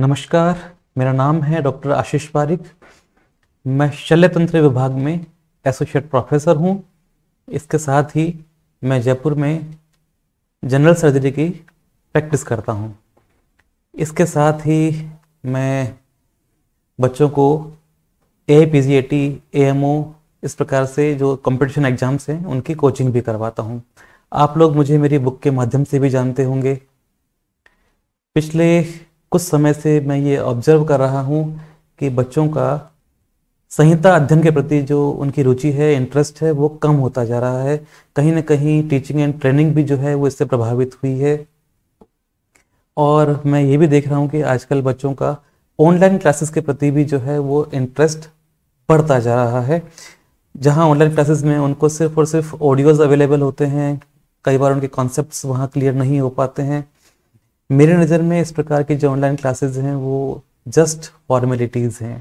नमस्कार मेरा नाम है डॉक्टर आशीष पारिक मैं शल्य तंत्र विभाग में एसोसिएट प्रोफेसर हूं इसके साथ ही मैं जयपुर में जनरल सर्जरी की प्रैक्टिस करता हूं इसके साथ ही मैं बच्चों को A P G A T A M O इस प्रकार से जो कंपटीशन एग्ज़ाम्स हैं उनकी कोचिंग भी करवाता हूं आप लोग मुझे मेरी बुक के माध्यम से भी जानते होंगे पिछले कुछ समय से मैं ये ऑब्जर्व कर रहा हूँ कि बच्चों का संहिता अध्ययन के प्रति जो उनकी रुचि है इंटरेस्ट है वो कम होता जा रहा है कहीं ना कहीं टीचिंग एंड ट्रेनिंग भी जो है वो इससे प्रभावित हुई है और मैं ये भी देख रहा हूँ कि आजकल बच्चों का ऑनलाइन क्लासेस के प्रति भी जो है वो इंटरेस्ट बढ़ता जा रहा है जहाँ ऑनलाइन क्लासेस में उनको सिर्फ और सिर्फ ऑडियोज़ अवेलेबल होते हैं कई बार उनके कॉन्सेप्ट वहाँ क्लियर नहीं हो पाते हैं मेरे नज़र में इस प्रकार के जो ऑनलाइन क्लासेज हैं वो जस्ट फॉर्मेलिटीज़ हैं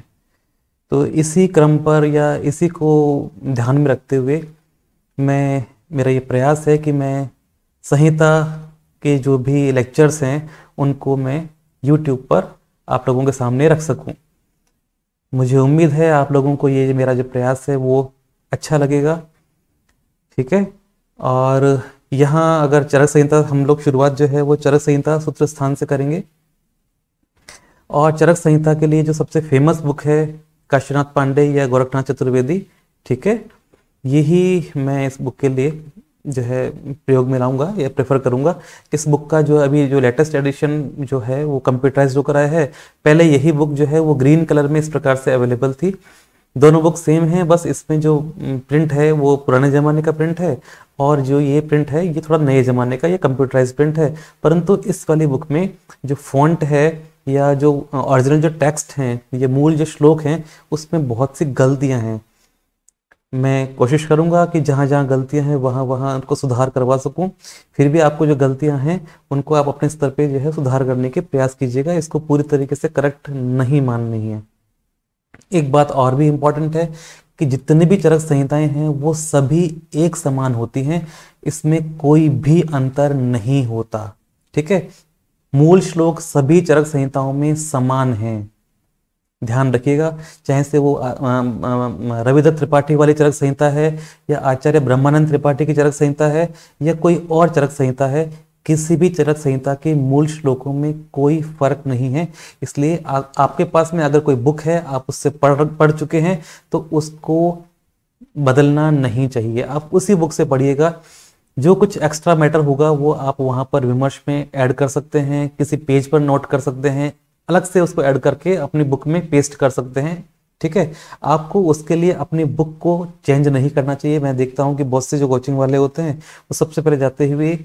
तो इसी क्रम पर या इसी को ध्यान में रखते हुए मैं मेरा ये प्रयास है कि मैं संहिता के जो भी लेक्चर्स हैं उनको मैं यूट्यूब पर आप लोगों के सामने रख सकूं मुझे उम्मीद है आप लोगों को ये मेरा जो प्रयास है वो अच्छा लगेगा ठीक है और यहाँ अगर चरक संहिता हम लोग शुरुआत जो है वो चरक संहिता सूत्र स्थान से करेंगे और चरक संहिता के लिए जो सबसे फेमस बुक है काशीनाथ पांडे या गोरखनाथ चतुर्वेदी ठीक है यही मैं इस बुक के लिए जो है प्रयोग में लाऊंगा या प्रेफर करूंगा इस बुक का जो अभी जो लेटेस्ट एडिशन जो है वो कंप्यूटराइज होकर आया है पहले यही बुक जो है वो ग्रीन कलर में इस प्रकार से अवेलेबल थी दोनों बुक सेम है बस इसमें जो प्रिंट हम्म, है वो पुराने ज़माने का प्रिंट है और जो ये प्रिंट है ये थोड़ा नए ज़माने का ये कंप्यूटराइज प्रिंट है परंतु इस वाली बुक में जो फॉन्ट है या जो ओरिजिनल जो टेक्स्ट हैं ये मूल जो श्लोक हैं उसमें बहुत सी गलतियाँ हैं मैं कोशिश करूंगा कि जहाँ जहाँ गलतियाँ हैं वहाँ वहाँ उनको सुधार करवा सकूं फिर भी आपको जो गलतियाँ हैं उनको आप अपने स्तर पे जो है सुधार करने के प्रयास कीजिएगा इसको पूरी तरीके से करेक्ट नहीं माननी है एक बात और भी इम्पॉर्टेंट है कि जितनी भी चरक संहिताएं हैं वो सभी एक समान होती हैं इसमें कोई भी अंतर नहीं होता ठीक है मूल श्लोक सभी चरक संहिताओं में समान हैं ध्यान रखिएगा चाहे से वो रविदत्त त्रिपाठी वाली चरक संहिता है या आचार्य ब्रह्मानंद त्रिपाठी की चरक संहिता है या कोई और चरक संहिता है किसी भी चरक संहिता के मूल श्लोकों में कोई फर्क नहीं है इसलिए आ, आपके पास में अगर कोई बुक है आप उससे पढ़ पढ़ चुके हैं तो उसको बदलना नहीं चाहिए आप उसी बुक से पढ़िएगा जो कुछ एक्स्ट्रा मैटर होगा वो आप वहां पर विमर्श में ऐड कर सकते हैं किसी पेज पर नोट कर सकते हैं अलग से उसको ऐड करके अपनी बुक में पेस्ट कर सकते हैं ठीक है आपको उसके लिए अपनी बुक को चेंज नहीं करना चाहिए मैं देखता हूँ कि बहुत से जो कोचिंग वाले होते हैं वो सबसे पहले जाते हुए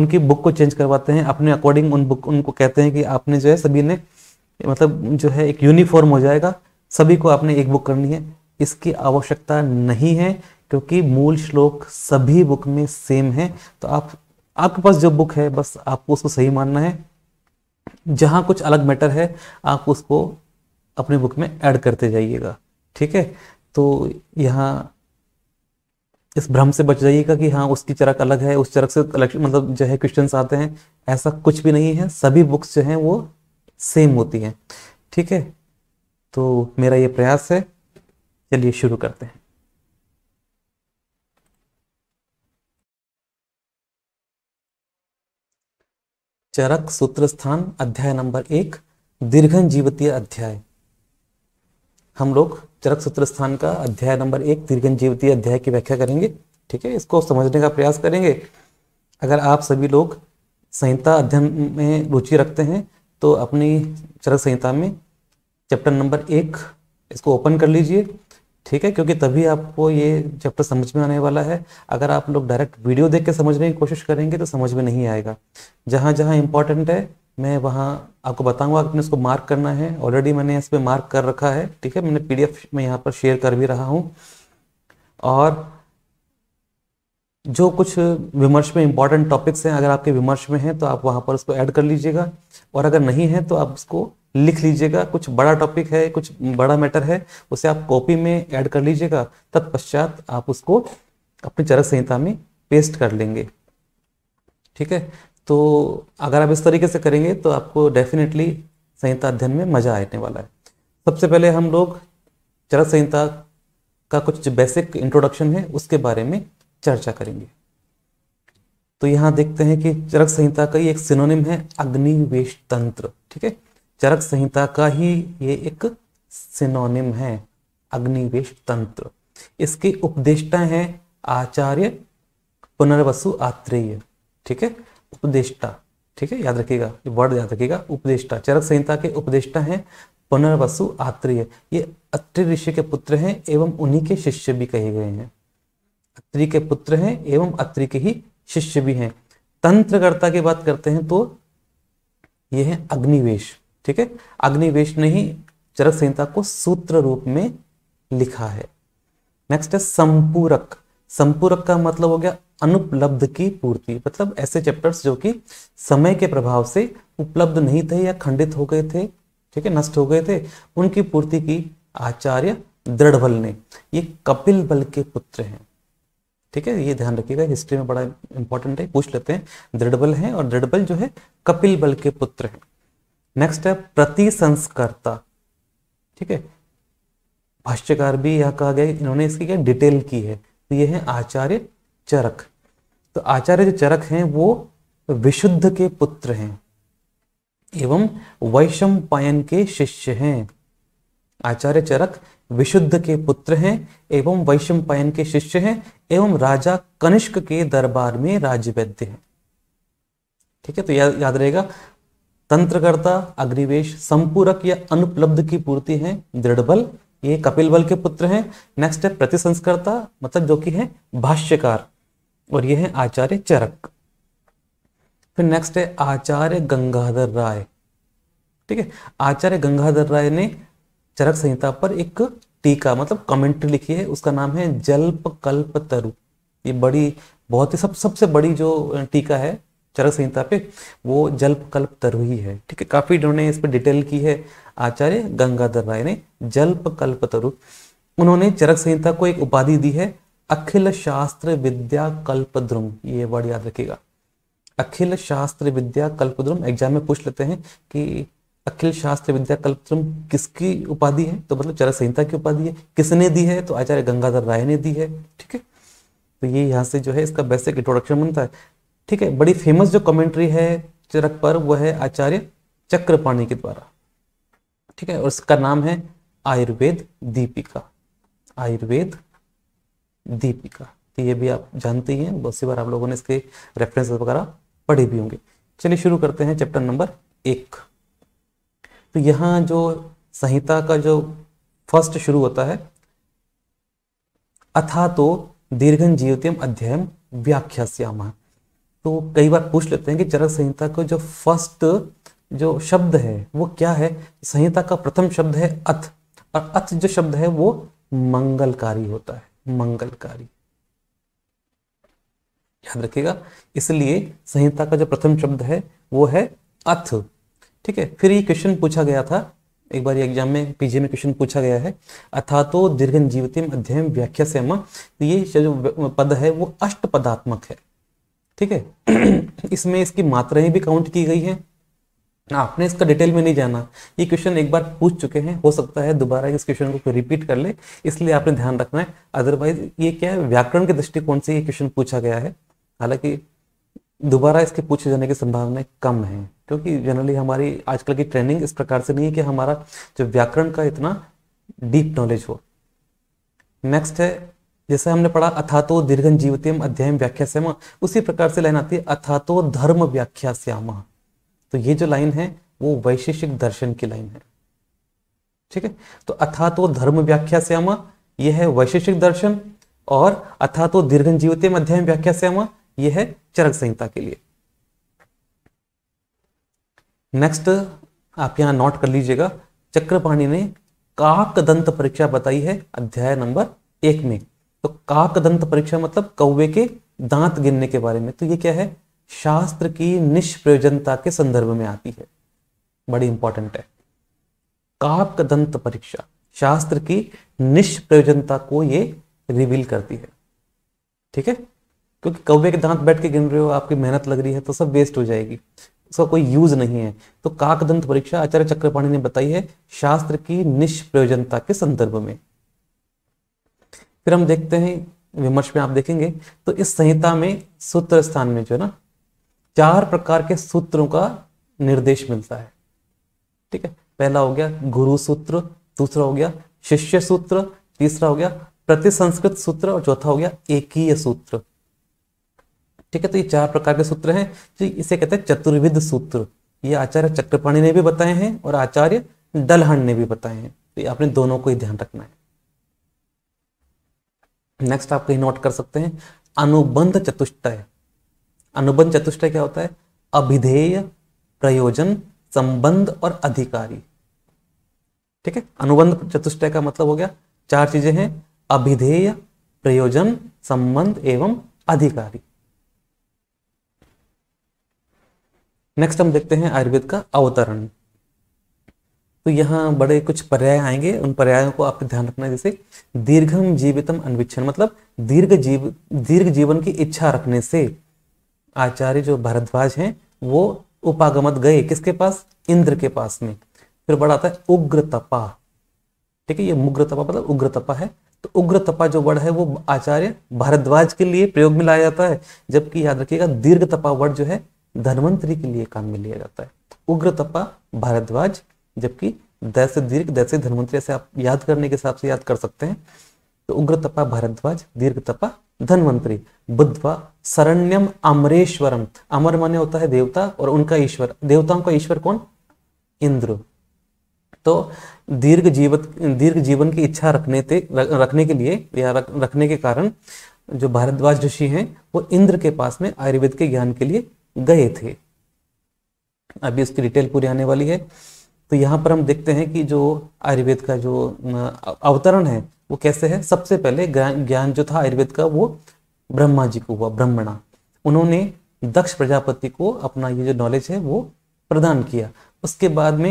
उनकी बुक को चेंज करवाते हैं अपने अकॉर्डिंग उन बुक उनको कहते हैं कि आपने जो है सभी ने मतलब जो है एक यूनिफॉर्म हो जाएगा सभी को आपने एक बुक करनी है इसकी आवश्यकता नहीं है क्योंकि मूल श्लोक सभी बुक में सेम है तो आप आपके पास जो बुक है बस आपको उसको सही मानना है जहां कुछ अलग मैटर है आप उसको अपने बुक में ऐड करते जाइएगा ठीक है तो यहाँ इस भ्रम से बच जाइएगा कि हाँ उसकी चरक अलग है उस चरक से अलग मतलब जो है क्वेश्चन आते हैं ऐसा कुछ भी नहीं है सभी बुक्स जो हैं वो सेम होती हैं ठीक है तो मेरा ये प्रयास है चलिए शुरू करते हैं चरक सूत्र स्थान अध्याय नंबर एक दीर्घन जीवतीय अध्याय हम लोग चरक सूत्र स्थान का अध्याय नंबर एक जीवती अध्याय की व्याख्या करेंगे ठीक है इसको समझने का प्रयास करेंगे अगर आप सभी लोग संहिता अध्ययन में रुचि रखते हैं तो अपनी चरक संहिता में चैप्टर नंबर एक इसको ओपन कर लीजिए ठीक है क्योंकि तभी आपको ये चैप्टर समझ में आने वाला है अगर आप लोग डायरेक्ट वीडियो देख के समझने की कोशिश करेंगे तो समझ में नहीं आएगा जहाँ जहाँ इम्पॉर्टेंट है मैं वहाँ आपको बताऊंगा आपने इसको मार्क करना है ऑलरेडी मैंने इस पर मार्क कर रखा है ठीक है मैंने पीडीएफ में यहाँ पर शेयर कर भी रहा हूँ और जो कुछ विमर्श में इंपॉर्टेंट टॉपिक्स हैं अगर आपके विमर्श में हैं तो आप वहाँ पर उसको ऐड कर लीजिएगा और अगर नहीं है तो आप उसको लिख लीजिएगा कुछ बड़ा टॉपिक है कुछ बड़ा मैटर है उसे आप कॉपी में ऐड कर लीजिएगा तत्पश्चात आप उसको अपनी चरक संहिता में पेस्ट कर लेंगे ठीक है तो अगर आप इस तरीके से करेंगे तो आपको डेफिनेटली संहिता अध्ययन में मज़ा आने वाला है सबसे पहले हम लोग चरक संहिता का कुछ बेसिक इंट्रोडक्शन है उसके बारे में चर्चा करेंगे तो यहां देखते हैं कि चरक संहिता का ही एक सिनोनिम है अग्निवेश तंत्र ठीक है चरक संहिता का ही ये एक सिनोनिम है अग्निवेश तंत्र इसकी उपदेष्टा है आचार्य पुनर्वसु आत्रेय ठीक है उपदेष्टा ठीक है याद रखिएगा ये वर्ड याद रखिएगा उपदेष्टा चरक संहिता के उपदेष्टा हैं पुनर्वसु आत्रिय ये अत्रि ऋषि के पुत्र हैं एवं उन्हीं के शिष्य भी कहे गए हैं अत्रि के पुत्र हैं एवं अत्रि के ही शिष्य भी हैं तंत्रकर्ता की बात करते हैं तो ये है अग्निवेश ठीक है अग्निवेश ने ही चरक संहिता को सूत्र रूप में लिखा है नेक्स्ट है संपूरक संपूरक का मतलब हो गया अनुपलब्ध की पूर्ति मतलब ऐसे चैप्टर्स जो कि समय के प्रभाव से उपलब्ध नहीं थे या खंडित हो गए थे ठीक है नष्ट हो गए थे उनकी पूर्ति की आचार्य दृढ़बल ने ये कपिल बल के पुत्र हैं ठीक है ये ध्यान रखिएगा हिस्ट्री में बड़ा इंपॉर्टेंट है पूछ लेते हैं दृढ़बल है और दृढ़बल जो है कपिल बल के पुत्र है नेक्स्ट है प्रति संस्कर्ता ठीक है भाष्यकार भी यह कहा गया इन्होंने इसकी क्या डिटेल की है तो ये है आचार्य चरक तो आचार्य जो चरक हैं वो विशुद्ध के पुत्र हैं एवं वैशम पायन के शिष्य हैं आचार्य चरक विशुद्ध के पुत्र हैं एवं वैशम पायन के शिष्य हैं एवं राजा कनिष्क के दरबार में राज्य वैद्य हैं ठीक है तो या, याद रहेगा तंत्रकर्ता अग्निवेश संपूरक या अनुपलब्ध की पूर्ति है दृढ़ बल ये कपिल बल के पुत्र हैं नेक्स्ट है प्रतिसंस्कर्ता मतलब जो कि है भाष्यकार और ये है आचार्य चरक फिर नेक्स्ट है आचार्य गंगाधर राय ठीक है आचार्य गंगाधर राय ने चरक संहिता पर एक टीका मतलब कमेंट्री लिखी है उसका नाम है जल्प कल्प तरु ये बड़ी बहुत ही सब सबसे बड़ी जो टीका है चरक संहिता पे वो जल्प कल्प तरुही है ठीक है काफ़ी इन्होंने इस पर डिटेल की है आचार्य गंगाधर राय ने जल्प कल्प तरु उन्होंने चरक संहिता को एक उपाधि दी है अखिल शास्त्र विद्या कल्पद्रुम ये वर्ड याद रखिएगा अखिल शास्त्र विद्या कल्पद्रुम एग्जाम में पूछ लेते हैं कि अखिल शास्त्र विद्या कल्पद्रुम किसकी उपाधि है तो मतलब चरक संहिता की उपाधि है किसने दी है तो आचार्य गंगाधर राय ने दी है ठीक है तो ये यहाँ से जो है इसका बेसिक इंट्रोडक्शन बनता है ठीक है बड़ी फेमस जो कमेंट्री है चरक पर वह है आचार्य चक्रपाणी के द्वारा ठीक है और इसका नाम है आयुर्वेद दीपिका आयुर्वेद दीपिका तो ये भी आप जानते ही हैं बहुत सी बार आप लोगों ने इसके रेफरेंस वगैरह पढ़े भी होंगे चलिए शुरू करते हैं चैप्टर नंबर एक तो यहां जो संहिता का जो फर्स्ट शुरू होता है अथा तो दीर्घन जीवतीम अध्ययन व्याख्या श्यामा तो कई बार पूछ लेते हैं कि चरक संहिता का जो फर्स्ट जो शब्द है वो क्या है संहिता का प्रथम शब्द है अथ और अथ जो शब्द है वो मंगलकारी होता है मंगलकारी याद रखिएगा इसलिए संहिता का जो प्रथम शब्द है वो है अथ ठीक है फिर ये क्वेश्चन पूछा गया था एक बार एग्जाम में पीजे में क्वेश्चन पूछा गया है अथा तो दीर्घन जीवितम अध्ययन व्याख्या से तो ये जो पद है वो अष्ट पदात्मक है ठीक है इसमें इसकी मात्राएं भी काउंट की गई है आपने इसका डिटेल में नहीं जाना ये क्वेश्चन एक बार पूछ चुके हैं हो सकता है दोबारा इस क्वेश्चन को रिपीट कर ले इसलिए आपने ध्यान रखना है अदरवाइज ये क्या है व्याकरण के दृष्टिकोण से ये क्वेश्चन पूछा गया है हालांकि दोबारा इसके पूछे जाने की संभावनाएं कम है क्योंकि जनरली हमारी आजकल की ट्रेनिंग इस प्रकार से नहीं है कि हमारा जो व्याकरण का इतना डीप नॉलेज हो नेक्स्ट है जैसे हमने पढ़ा अथातो दीर्घन जीवत्यम अध्याय व्याख्या श्यामा उसी प्रकार से लाइन आती है अथातो धर्म व्याख्या श्यामा तो ये जो लाइन है वो वैशेषिक दर्शन की लाइन है ठीक है तो अथातो धर्म व्याख्या श्यामा यह है वैशेषिक दर्शन और अथातो दीर्घन जीवत्यम अध्याय व्याख्या श्यामा यह है चरक संहिता के लिए नेक्स्ट आप यहां नोट कर लीजिएगा चक्रपाणी ने काक दंत परीक्षा बताई है अध्याय नंबर एक में तो काक दंत परीक्षा मतलब कौवे के दांत गिनने के बारे में तो ये क्या है शास्त्र की निष्प्रयोजनता के संदर्भ में आती है बड़ी इंपॉर्टेंट है काक दंत परीक्षा शास्त्र की निष्प्रयोजनता को ये रिवील करती है ठीक है क्योंकि कौवे के दांत बैठ के गिन रहे हो आपकी मेहनत लग रही है तो सब वेस्ट हो जाएगी उसका कोई यूज नहीं है तो काकदंत परीक्षा आचार्य चक्रपाणी ने बताई है शास्त्र की निष्प्रयोजनता के संदर्भ में फिर हम देखते हैं विमर्श में आप देखेंगे तो इस संहिता में सूत्र स्थान में जो है ना चार प्रकार के सूत्रों का निर्देश मिलता है ठीक है पहला हो गया गुरु सूत्र दूसरा हो गया शिष्य सूत्र तीसरा हो गया प्रतिसंस्कृत सूत्र और चौथा हो गया एकीय सूत्र ठीक है तो ये चार प्रकार के सूत्र हैं जो इसे कहते हैं चतुर्विद सूत्र ये आचार्य चक्रपाणी ने भी बताए हैं और आचार्य दलहन ने भी बताए हैं तो ये आपने दोनों को ही ध्यान रखना है नेक्स्ट आप कहीं नोट कर सकते हैं अनुबंध चतुष्टय अनुबंध चतुष्टय क्या होता है अभिधेय प्रयोजन संबंध और अधिकारी ठीक है अनुबंध चतुष्टय का मतलब हो गया चार चीजें हैं अभिधेय प्रयोजन संबंध एवं अधिकारी नेक्स्ट हम देखते हैं आयुर्वेद का अवतरण तो यहाँ बड़े कुछ पर्याय आएंगे उन पर्यायों को आपको ध्यान रखना है जैसे दीर्घम जीवितम अन्विक्षण मतलब दीर्घ जीव दीर्घ जीवन की इच्छा रखने से आचार्य जो भारद्वाज हैं वो उपागमत गए किसके पास इंद्र के पास में फिर बड़ा आता है उग्र तपा ठीक है ये मुग्र तपा मतलब उग्र तपा है तो उग्र तपा जो वर्ड है वो आचार्य भारद्वाज के लिए प्रयोग में लाया जाता है जबकि याद रखिएगा दीर्घ तपा वर्ड जो है धनवंतरी के लिए काम में लिया जाता है उग्र तपा भारद्वाज जबकि द दीर्घ दैसे धनवंतरी ऐसे आप याद करने के हिसाब से याद कर सकते हैं तो उग्र तपा भारद्वाज दीर्घ तपा धनवंतरी बुद्धवा शरण्यम अमरेश्वरम अमर माने होता है देवता और उनका ईश्वर देवताओं का ईश्वर कौन इंद्र तो दीर्घ जीवन दीर्घ जीवन की इच्छा रखने थे रखने के लिए या रख, रखने के कारण जो भारद्वाज ऋषि हैं वो इंद्र के पास में आयुर्वेद के ज्ञान के लिए गए थे अभी इसकी डिटेल पूरी आने वाली है तो यहाँ पर हम देखते हैं कि जो आयुर्वेद का जो अवतरण है वो कैसे है सबसे पहले ज्ञान जो था आयुर्वेद का वो ब्रह्मा जी को हुआ ब्रह्मणा उन्होंने दक्ष प्रजापति को अपना ये जो नॉलेज है वो प्रदान किया उसके बाद में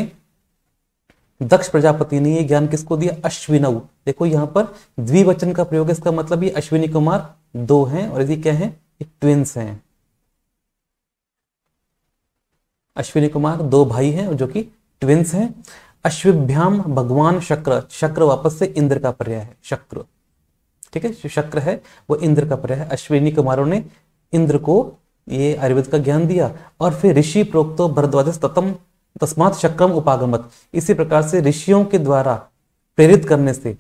दक्ष प्रजापति ने ये ज्ञान किसको दिया अश्विनव देखो यहाँ पर द्विवचन का प्रयोग है इसका मतलब ये अश्विनी कुमार दो हैं और यदि क्या है ट्विंस हैं अश्विनी कुमार दो भाई हैं जो कि ट्विंस हैं अश्वभ्याम भगवान शक्र शक्र वापस से इंद्र का पर्याय है शक्र ठीक है शक्र है वो इंद्र का पर्याय है अश्विनी कुमारों ने इंद्र को ये आयुर्वेद का ज्ञान दिया और फिर ऋषि प्रोक्तो भरद्वाज ततम तस्मात शक्रम उपागमत इसी प्रकार से ऋषियों के द्वारा प्रेरित करने से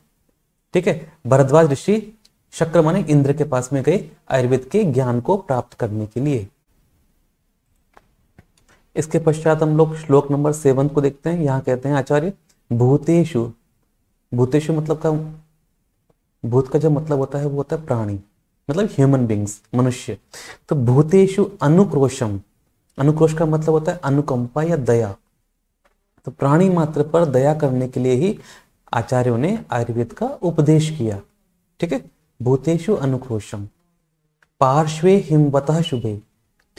ठीक है भरद्वाज ऋषि शक्र माने इंद्र के पास में गए आयुर्वेद के ज्ञान को प्राप्त करने के लिए इसके पश्चात हम लोग श्लोक नंबर सेवन को देखते हैं यहाँ कहते हैं आचार्य भूतेशु भूतेशु मतलब का भूत का जो मतलब होता है वो होता है प्राणी मतलब ह्यूमन बींग्स मनुष्य तो भूतेशु अनुक्रोशम अनुक्रोश का मतलब होता है अनुकंपा या दया तो प्राणी मात्र पर दया करने के लिए ही आचार्यों ने आयुर्वेद का उपदेश किया ठीक है भूतेशु अनुक्रोशम पार्श्वे हिमवत शुभे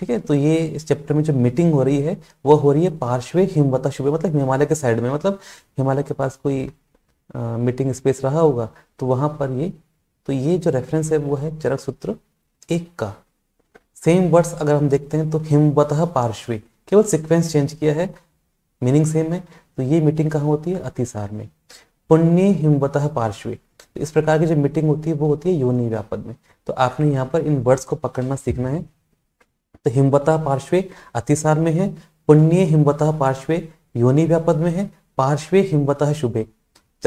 ठीक है तो ये इस चैप्टर में जो मीटिंग हो रही है वो हो रही है पार्श्वे हिमवता शुभ मतलब हिमालय के साइड में मतलब हिमालय के पास कोई मीटिंग स्पेस रहा होगा तो वहां पर ये तो ये जो रेफरेंस है वो है चरक सूत्र एक का सेम वर्ड्स अगर हम देखते हैं तो हिमवत पार्श्वे केवल सिक्वेंस चेंज किया है मीनिंग सेम है तो ये मीटिंग कहाँ होती है अतिसार में पुण्य हिमवत पार्श्वे तो इस प्रकार की जो मीटिंग होती है वो होती है योनि व्यापद में तो आपने यहाँ पर इन वर्ड्स को पकड़ना सीखना है तो हिमवता पार्श्वे अतिसार में है पुण्य हिमवता पार्श्वे योनि व्यापद में है पार्श्वे हिमवतः शुभे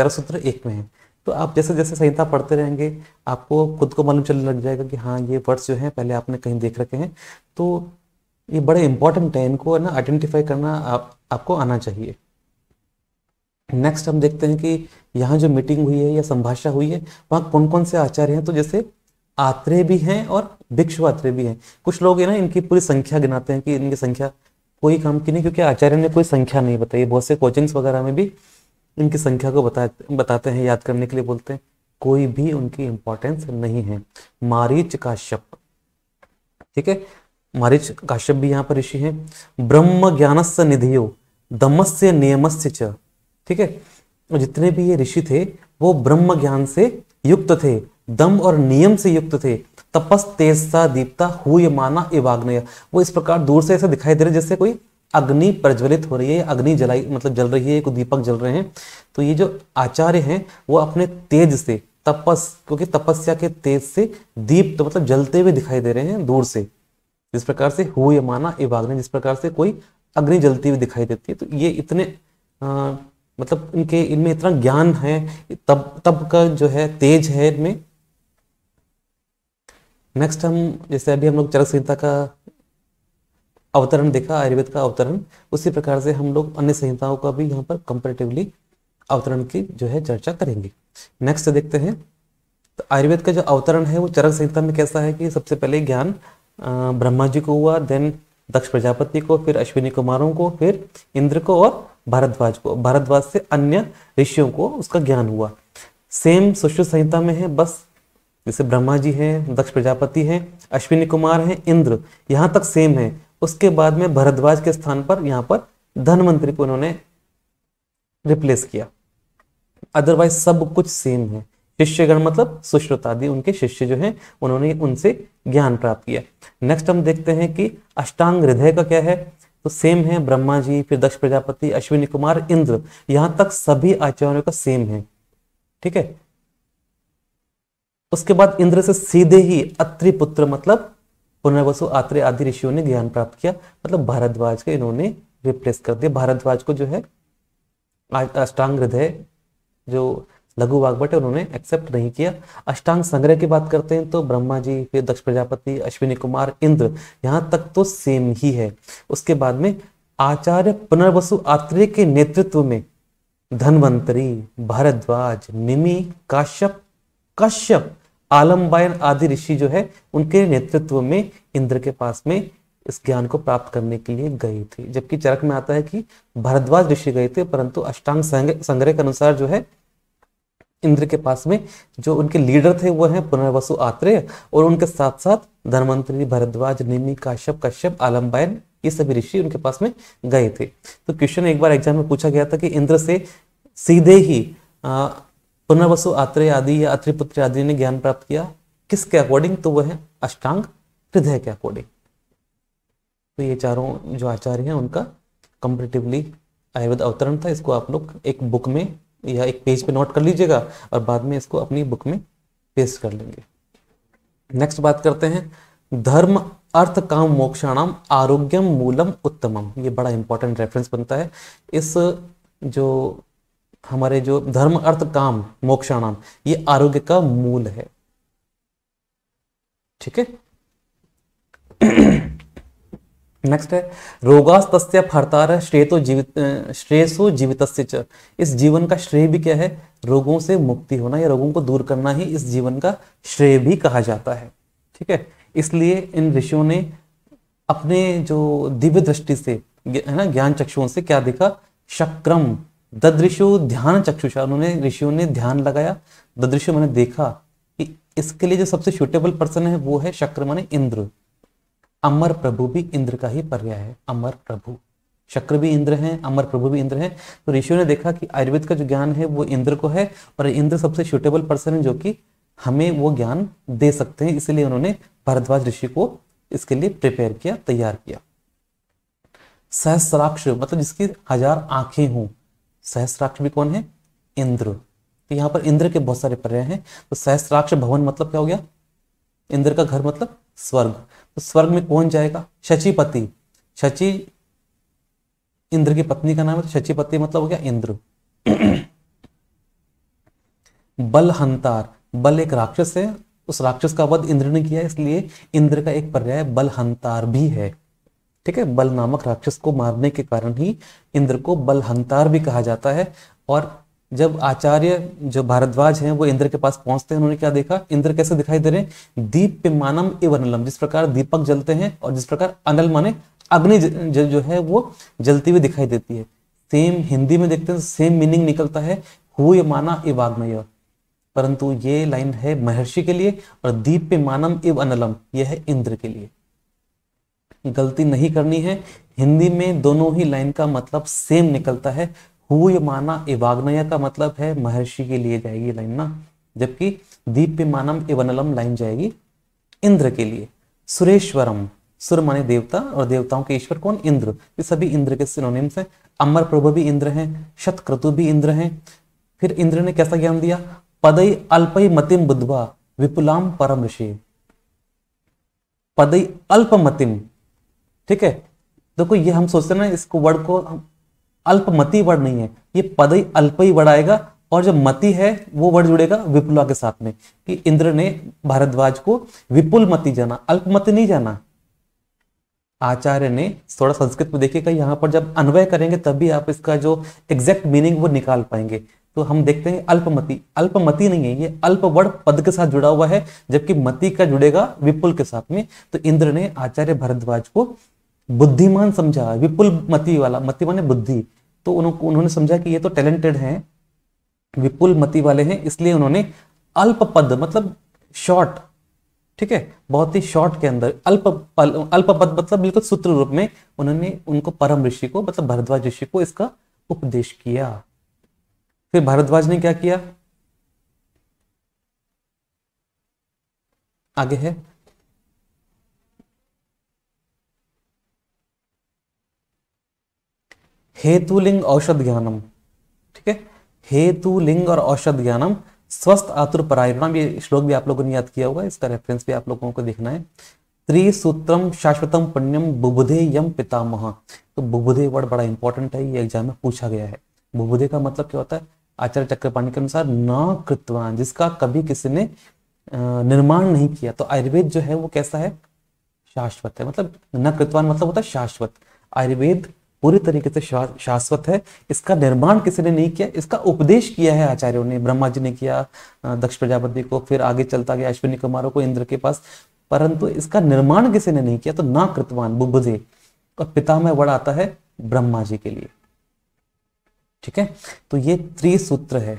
सूत्र एक में है तो आप जैसे जैसे संहिता पढ़ते रहेंगे आपको खुद को मालूम चलने लग जाएगा कि हाँ ये वर्ड्स जो हैं पहले आपने कहीं देख रखे हैं तो ये बड़े इंपॉर्टेंट है इनको ना आइडेंटिफाई करना आप, आपको आना चाहिए नेक्स्ट हम देखते हैं कि यहाँ जो मीटिंग हुई है या संभाषा हुई है वहाँ कौन कौन से आचार्य हैं तो जैसे आत्रे भी हैं और भिक्षुआत्रेय भी हैं कुछ लोग है ना इनकी पूरी संख्या गिनाते हैं कि इनकी संख्या कोई काम की नहीं क्योंकि आचार्य ने कोई संख्या नहीं बताई बहुत से कोचिंग्स वगैरह में भी इनकी संख्या को बता बताते हैं याद करने के लिए बोलते हैं कोई भी उनकी इंपॉर्टेंस नहीं है मारीच काश्यप ठीक है मारीच काश्यप भी यहाँ पर ऋषि हैं ब्रह्म से निधियो दमस्य नियमस्य च ठीक है जितने भी ये ऋषि थे वो ब्रह्म ज्ञान से युक्त थे दम और नियम से युक्त थे तपस तेज सा दीपता हुई माना इवाग्नय वो इस प्रकार दूर से ऐसे दिखाई दे रहे जैसे कोई अग्नि प्रज्वलित हो रही है अग्नि जलाई मतलब जल रही है कोई दीपक जल रहे हैं तो ये जो आचार्य हैं वो अपने तेज से तपस क्योंकि तपस्या के तेज से दीप तो मतलब जलते हुए दिखाई दे रहे हैं दूर से जिस प्रकार से हुए माना इवाग्नि जिस प्रकार से कोई अग्नि जलती हुई दिखाई देती है तो ये इतने आ, मतलब इनके इनमें इतना ज्ञान है तब तब का जो है तेज है इनमें नेक्स्ट हम जैसे अभी हम लोग चरक संहिता का अवतरण देखा आयुर्वेद का अवतरण उसी प्रकार से हम लोग अन्य संहिताओं का भी यहाँ पर कंपेरेटिवली अवतरण की जो है चर्चा करेंगे नेक्स्ट देखते हैं तो आयुर्वेद का जो अवतरण है वो चरक संहिता में कैसा है कि सबसे पहले ज्ञान ब्रह्मा जी को हुआ देन दक्ष प्रजापति को फिर अश्विनी कुमारों को फिर इंद्र को और भारद्वाज को भारद्वाज से अन्य ऋषियों को उसका ज्ञान हुआ सेम सुश्रुत संहिता में है बस जैसे ब्रह्मा जी हैं दक्ष प्रजापति हैं अश्विनी कुमार हैं इंद्र यहाँ तक सेम है उसके बाद में भरद्वाज के स्थान पर यहाँ पर धनवंतरी को उन्होंने रिप्लेस किया अदरवाइज सब कुछ सेम है शिष्यगण मतलब सुश्रुतादि उनके शिष्य जो हैं उन्होंने उनसे ज्ञान प्राप्त किया नेक्स्ट हम देखते हैं कि अष्टांग हृदय का क्या है तो सेम है ब्रह्मा जी फिर दक्ष प्रजापति अश्विनी कुमार इंद्र यहाँ तक सभी आचार्यों का सेम है ठीक है उसके बाद इंद्र से सीधे ही अत्रि पुत्र मतलब पुनर्वसु आत्रे आदि ऋषियों ने ज्ञान प्राप्त किया मतलब भारद्वाज के इन्होंने रिप्लेस कर दिया भारद्वाज को जो है अष्टांग हृदय जो लघु वागवट है उन्होंने एक्सेप्ट नहीं किया अष्टांग संग्रह की बात करते हैं तो ब्रह्मा जी फिर दक्ष प्रजापति अश्विनी कुमार इंद्र यहाँ तक तो सेम ही है उसके बाद में आचार्य पुनर्वसु आत्रे के नेतृत्व में धनवंतरी भारद्वाज निमी काश्यप कश्यप आलम्बायन आदि ऋषि जो है उनके नेतृत्व में इंद्र के पास में इस ज्ञान को प्राप्त करने के लिए गए थे जबकि चरक में आता है कि भरद्वाज ऋषि गए थे परंतु अष्टांग संग्रह के अनुसार जो है इंद्र के पास में जो उनके लीडर थे वो हैं पुनर्वसु आत्रेय और उनके साथ साथ धनवंतरी भरद्वाज निमी काश्यप कश्यप आलम्बायन ये सभी ऋषि उनके पास में गए थे तो क्वेश्चन एक बार एग्जाम में पूछा गया था कि इंद्र से सीधे ही पुनर्वसु आत्रेय आदि या अत्रिपुत्र आदि ने ज्ञान प्राप्त किया किसके अकॉर्डिंग तो वह है अष्टांग हृदय के अकॉर्डिंग तो ये चारों जो आचार्य हैं उनका कंपेटिवली आयुर्वेद अवतरण था इसको आप लोग एक बुक में या एक पेज पे नोट कर लीजिएगा और बाद में इसको अपनी बुक में पेस्ट कर लेंगे नेक्स्ट बात करते हैं धर्म अर्थ काम मोक्षाणाम आरोग्यम मूलम उत्तमम ये बड़ा इंपॉर्टेंट रेफरेंस बनता है इस जो हमारे जो धर्म अर्थ काम मोक्षाणाम ये आरोग्य का मूल है ठीक है नेक्स्ट है फरतार श्रेय तो जीवित श्रेयसो जीवित इस जीवन का श्रेय भी क्या है रोगों से मुक्ति होना या रोगों को दूर करना ही इस जीवन का श्रेय भी कहा जाता है ठीक है इसलिए इन ऋषियों ने अपने जो दिव्य दृष्टि से है ना ज्ञान चक्षुओं से क्या देखा शक्रम ददृशु ध्यान चक्षुषा उन्होंने ऋषियों ने ध्यान लगाया ददृशु मैंने देखा कि इसके लिए जो सबसे सुटेबल पर्सन है वो है शक्र माने इंद्र अमर प्रभु भी इंद्र का ही पर्याय है अमर प्रभु शक्र भी इंद्र हैं अमर प्रभु भी इंद्र हैं तो ऋषियों ने देखा कि आयुर्वेद का जो ज्ञान है वो इंद्र को है और इंद्र सबसे सुटेबल पर्सन है जो कि हमें वो ज्ञान दे सकते हैं इसलिए उन्होंने भारद्वाज ऋषि को इसके लिए प्रिपेयर किया तैयार किया सहस्राक्ष मतलब जिसकी हजार आंखें हों सहस्राक्ष भी कौन है इंद्र तो यहां पर इंद्र के बहुत सारे पर्याय हैं तो सहस्राक्ष भवन मतलब क्या हो गया इंद्र का घर मतलब स्वर्ग तो स्वर्ग में कौन जाएगा शचीपति शची इंद्र की पत्नी का नाम है तो शचीपति मतलब हो गया इंद्र हंतार बल एक राक्षस है उस राक्षस का वध इंद्र ने किया इसलिए इंद्र का एक पर्याय हंतार भी है ठीक है बल नामक राक्षस को मारने के कारण ही इंद्र को बलहंतार भी कहा जाता है और जब आचार्य जो भारद्वाज हैं वो इंद्र के पास पहुंचते हैं उन्होंने क्या देखा इंद्र कैसे दिखाई दे रहे हैं मानम एवं अनलम जिस प्रकार दीपक जलते हैं और जिस प्रकार अनल माने अग्नि जो, जो है वो जलती हुई दिखाई देती है सेम हिंदी में देखते हैं सेम मीनिंग निकलता है हुए माना इवाग्नय परंतु ये लाइन है महर्षि के लिए और दीप्य मानम इव अनलम यह है इंद्र के लिए गलती नहीं करनी है हिंदी में दोनों ही लाइन का मतलब सेम निकलता है हुए माना इवाग्नय का मतलब है महर्षि के लिए जाएगी लाइन ना जबकि दीप्य मानम इवनलम लाइन जाएगी इंद्र के लिए सुरेश्वरम सुर माने देवता और देवताओं के ईश्वर कौन इंद्र ये सभी इंद्र के सिनोनिम्स हैं अमर प्रभु भी इंद्र हैं शतक्रतु भी इंद्र हैं फिर इंद्र ने कैसा ज्ञान दिया पदई अल्पई मतिम बुद्धवा विपुलाम परम ऋषि पदई अल्पमतिम ठीक है देखो ये हम सोचते ना इसको वर्ड को अल्पमती वर्ड नहीं है ये पद ही अल्प ही वर्ड आएगा और जो मति है वो वर्ड जुड़ेगा विपुला के साथ में कि इंद्र ने भारद्वाज को विपुल मति जाना अल्पमति नहीं जाना आचार्य ने थोड़ा संस्कृत में देखिएगा यहाँ पर जब अन्वय करेंगे तभी आप इसका जो एग्जैक्ट मीनिंग वो निकाल पाएंगे तो हम देखते हैं अल्पमति अल्पमति नहीं है ये अल्प वर्ड पद के साथ जुड़ा हुआ है जबकि मति का जुड़ेगा विपुल के साथ में तो इंद्र ने आचार्य भारद्वाज को बुद्धिमान समझा विपुल मति वाला मति माने बुद्धि तो उन्होंने समझा कि ये तो टैलेंटेड हैं विपुल मति वाले हैं इसलिए उन्होंने अल्प पद मतलब शॉर्ट ठीक है बहुत ही शॉर्ट के अंदर अल्प अल्प पद मतलब बिल्कुल सूत्र रूप में उन्होंने उनको परम ऋषि को मतलब भरद्वाज ऋषि को इसका उपदेश किया फिर भारद्वाज ने क्या किया आगे है हेतु लिंग औषध ज्ञानम ठीक है हेतु लिंग और औषध ज्ञानम स्वस्थ आतुर परायणाम ये श्लोक भी आप लोगों ने याद किया होगा इसका रेफरेंस भी आप लोगों को देखना है त्रिसूत्रम शाश्वतम पुण्यम बुबुधे यम पितामह तो बुबुधे वर्ड बड़ा इंपॉर्टेंट है ये एग्जाम में पूछा गया है बुबुधे का मतलब क्या होता है आचार्य चक्रपाणी के अनुसार न कृतवान जिसका कभी किसी ने निर्माण नहीं किया तो आयुर्वेद जो है वो कैसा है शाश्वत है मतलब न कृतवान मतलब होता है शाश्वत आयुर्वेद पूरी तरीके से शाश्वत है इसका निर्माण किसी ने नहीं किया इसका उपदेश किया है आचार्यों ने ब्रह्मा जी ने किया दक्ष प्रजापति को फिर आगे चलता गया अश्विनी कुमारों को इंद्र के पास परंतु इसका निर्माण किसी ने नहीं किया तो ना कृतवान बुबुधे और पिता में वर्ड आता है ब्रह्मा जी के लिए ठीक है तो ये त्रिसूत्र है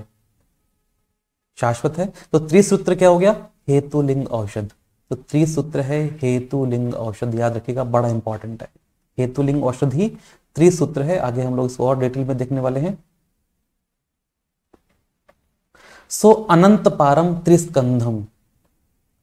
शाश्वत है तो त्रिसूत्र क्या हो गया हेतु लिंग औषध तो त्रिसूत्र है हेतु लिंग औषध याद रखिएगा बड़ा इंपॉर्टेंट है हेतु लिंग औषध ही त्रिसूत्र है आगे हम लोग इसको और डिटेल में देखने वाले हैं सो अनंत पारम त्रिस्कंधम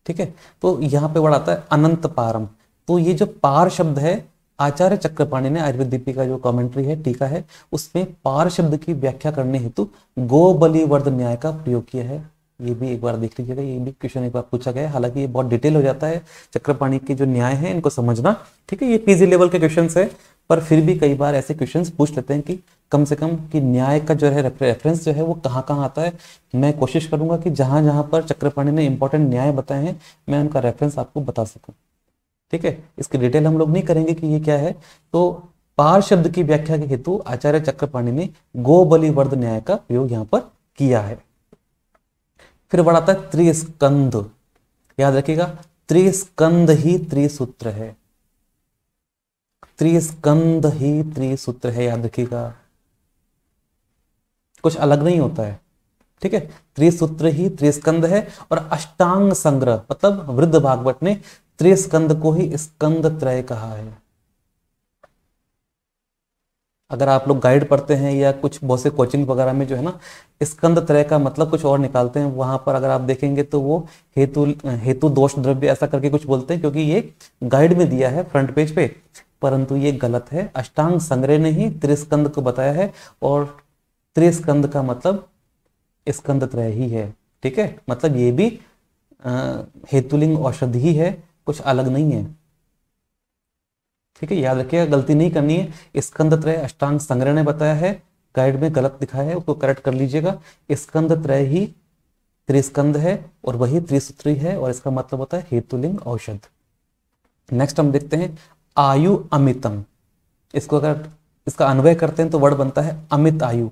ठीक है तो यहां पे वर्ड आता है अनंत पारम तो ये जो पार शब्द है आचार्य चक्रपाणी ने आयुर्वेद का जो कमेंट्री है टीका है उसमें पार शब्द की व्याख्या करने हेतु गो बलि न्याय का प्रयोग किया है ये भी एक बार देख लीजिएगा ये भी क्वेश्चन एक बार पूछा गया हालांकि ये बहुत डिटेल हो जाता है चक्रपाणी के जो न्याय है इनको समझना ठीक है ये पीजी लेवल के क्वेश्चन है पर फिर भी कई बार ऐसे क्वेश्चंस पूछ लेते हैं कि कम से कम कि न्याय का जो है रेफरेंस जो है वो कहाँ कहाँ आता है मैं कोशिश करूंगा कि जहां जहां पर चक्रपाणी ने इंपॉर्टेंट न्याय बताए हैं मैं उनका रेफरेंस आपको बता सकूं ठीक है इसकी डिटेल हम लोग नहीं करेंगे कि ये क्या है तो पार शब्द की व्याख्या के हेतु आचार्य चक्रपाणी ने गो बलिवर्द न्याय का प्रयोग यहाँ पर किया है फिर बढ़ाता है त्रिस्कंद याद रखिएगा त्रिस्कंद ही त्रिसूत्र है त्रिस्कंद ही त्रिसूत्र है याद रखिएगा कुछ अलग नहीं होता है ठीक है त्रिसूत्र ही त्रिस्कंद है और अष्टांग संग्रह मतलब वृद्ध भागवत ने त्रिस्कंद को ही स्कंद त्रय कहा है अगर आप लोग गाइड पढ़ते हैं या कुछ बहुत से कोचिंग वगैरह में जो है ना स्कंद त्रय का मतलब कुछ और निकालते हैं वहां पर अगर आप देखेंगे तो वो हेतु हेतु दोष द्रव्य ऐसा करके कुछ बोलते हैं क्योंकि ये गाइड में दिया है फ्रंट पेज पे परंतु ये गलत है अष्टांग संग्रह ने ही त्रिस्कंद को बताया है और त्रिस्कंद का मतलब स्कंद त्रय ही है ठीक है मतलब ये भी हेतुलिंग औषधि ही है कुछ अलग नहीं है ठीक है याद रखिएगा गलती नहीं करनी है स्कंद त्रय अष्टांग संग्रह ने बताया है गाइड में गलत दिखाया है उसको करेक्ट कर लीजिएगा स्कंद त्रय ही त्रिस्कंद है और वही त्रिसूत्री है और इसका मतलब होता है हेतुलिंग औषध नेक्स्ट हम देखते हैं आयु अमितम इसको अगर इसका अन्वय करते हैं तो वर्ड बनता है अमित आयु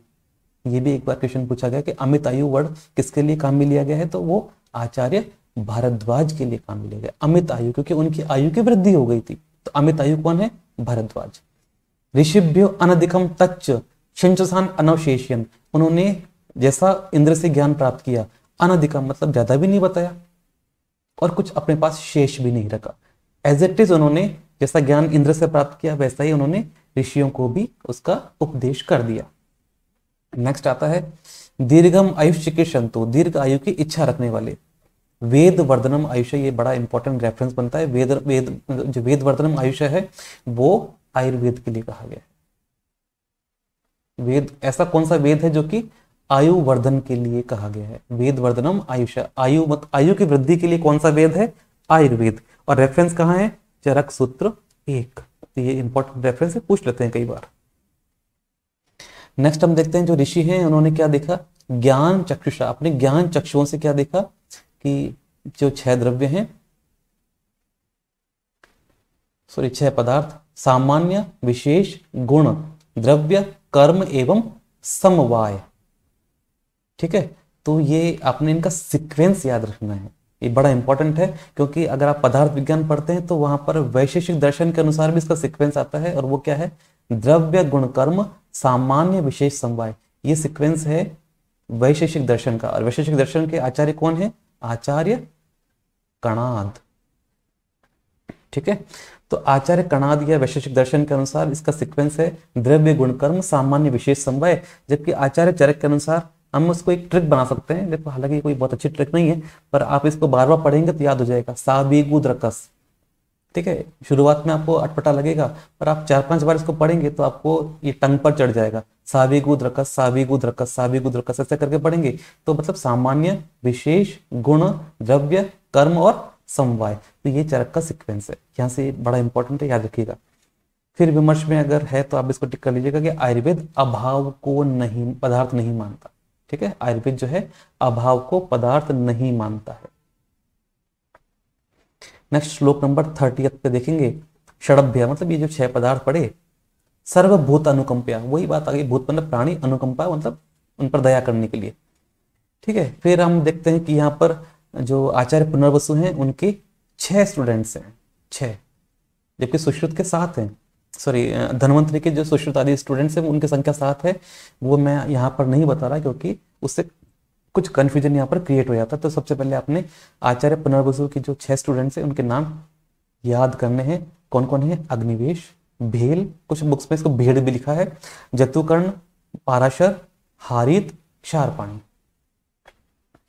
ये भी एक बार क्वेश्चन पूछा गया कि अमित आयु वर्ड किसके लिए काम में लिया गया है तो वो आचार्य भारद्वाज के लिए काम में लिया गया अमित आयु क्योंकि उनकी आयु की वृद्धि हो गई थी तो अमित आयु कौन है भारद्वाज ऋषिभ्यो अनधिकम तच्च शिंचसान अनवशेषियन उन्होंने जैसा इंद्र से ज्ञान प्राप्त किया अनधिकम मतलब ज्यादा भी नहीं बताया और कुछ अपने पास शेष भी नहीं रखा एज इट इज उन्होंने जैसा ज्ञान इंद्र से प्राप्त किया वैसा ही उन्होंने ऋषियों को भी उसका उपदेश कर दिया नेक्स्ट आता है दीर्घम आयुष्य के संतो दीर्घ आयु की इच्छा रखने वाले वेद वर्धनम आयुष्य ये बड़ा इंपॉर्टेंट रेफरेंस बनता है वेद वेद जो वेद वर्धनम आयुष्य है वो आयुर्वेद के लिए कहा गया है वेद ऐसा कौन सा वेद है जो कि आयु वर्धन के लिए कहा गया है वेद वर्धनम आयुष्य आयु मत आयु की वृद्धि के लिए कौन सा वेद है आयुर्वेद और रेफरेंस कहाँ है चरक सूत्र एक तो ये इंपॉर्टेंट रेफरेंस है पूछ लेते हैं कई बार नेक्स्ट हम देखते हैं जो ऋषि हैं उन्होंने क्या देखा ज्ञान चक्षुषा अपने ज्ञान चक्षुओं से क्या देखा कि जो छह द्रव्य हैं सॉरी छह पदार्थ सामान्य विशेष गुण द्रव्य कर्म एवं समवाय ठीक है तो ये आपने इनका सिक्वेंस याद रखना है ये बड़ा इंपॉर्टेंट है क्योंकि अगर आप पदार्थ विज्ञान पढ़ते हैं तो वहां पर वैशेषिक दर्शन के अनुसार भी इसका सिक्वेंस आता है और वो क्या है द्रव्य गुणकर्म सामान्य विशेष समवाय ये सिक्वेंस है वैशेषिक दर्शन का और वैशेषिक दर्शन के आचार्य कौन है आचार्य कणाद ठीक है तो आचार्य कणाद या वैशेषिक दर्शन के अनुसार इसका सिक्वेंस है द्रव्य गुणकर्म सामान्य विशेष समवाय जबकि आचार्य चरक के अनुसार हम उसको एक ट्रिक बना सकते हैं देखो हालांकि कोई बहुत अच्छी ट्रिक नहीं है पर आप इसको बार बार पढ़ेंगे तो याद हो जाएगा साबिगु द्रकस ठीक है शुरुआत में आपको अटपटा लगेगा पर आप चार पांच बार इसको पढ़ेंगे तो आपको ये टंग पर चढ़ जाएगा साबी द्रकस साबिगु द्रकस साबिगु द्रकस ऐसे करके पढ़ेंगे तो मतलब सामान्य विशेष गुण द्रव्य कर्म और समवाय तो ये चरक का सिक्वेंस है यहाँ से बड़ा इंपॉर्टेंट है याद रखिएगा फिर विमर्श में अगर है तो आप इसको टिक कर लीजिएगा कि आयुर्वेद अभाव को नहीं पदार्थ नहीं मानता ठीक है आयुर्वेद जो है अभाव को पदार्थ नहीं मानता है नेक्स्ट श्लोक नंबर थर्टी पे देखेंगे षडभ्य मतलब ये जो छह पदार्थ पड़े सर्वभूत अनुकंपया वही बात आ गई भूत मतलब प्राणी अनुकंपा मतलब उन पर दया करने के लिए ठीक है फिर हम देखते हैं कि यहाँ पर जो आचार्य पुनर्वसु हैं उनके छह स्टूडेंट्स हैं छह जबकि सुश्रुत के साथ हैं सॉरी धनवंतरी के जो सुश्रुतादी स्टूडेंट्स हैं उनकी संख्या सात है वो मैं यहाँ पर नहीं बता रहा क्योंकि उससे कुछ कन्फ्यूजन यहाँ पर क्रिएट हो जाता तो सबसे पहले आपने आचार्य पुनर्वसु के जो छह स्टूडेंट्स हैं उनके नाम याद करने हैं कौन कौन है अग्निवेश भेल कुछ बुक्स में इसको भेड़ भी लिखा है जतुकर्ण पाराशर हारित क्षारपाणी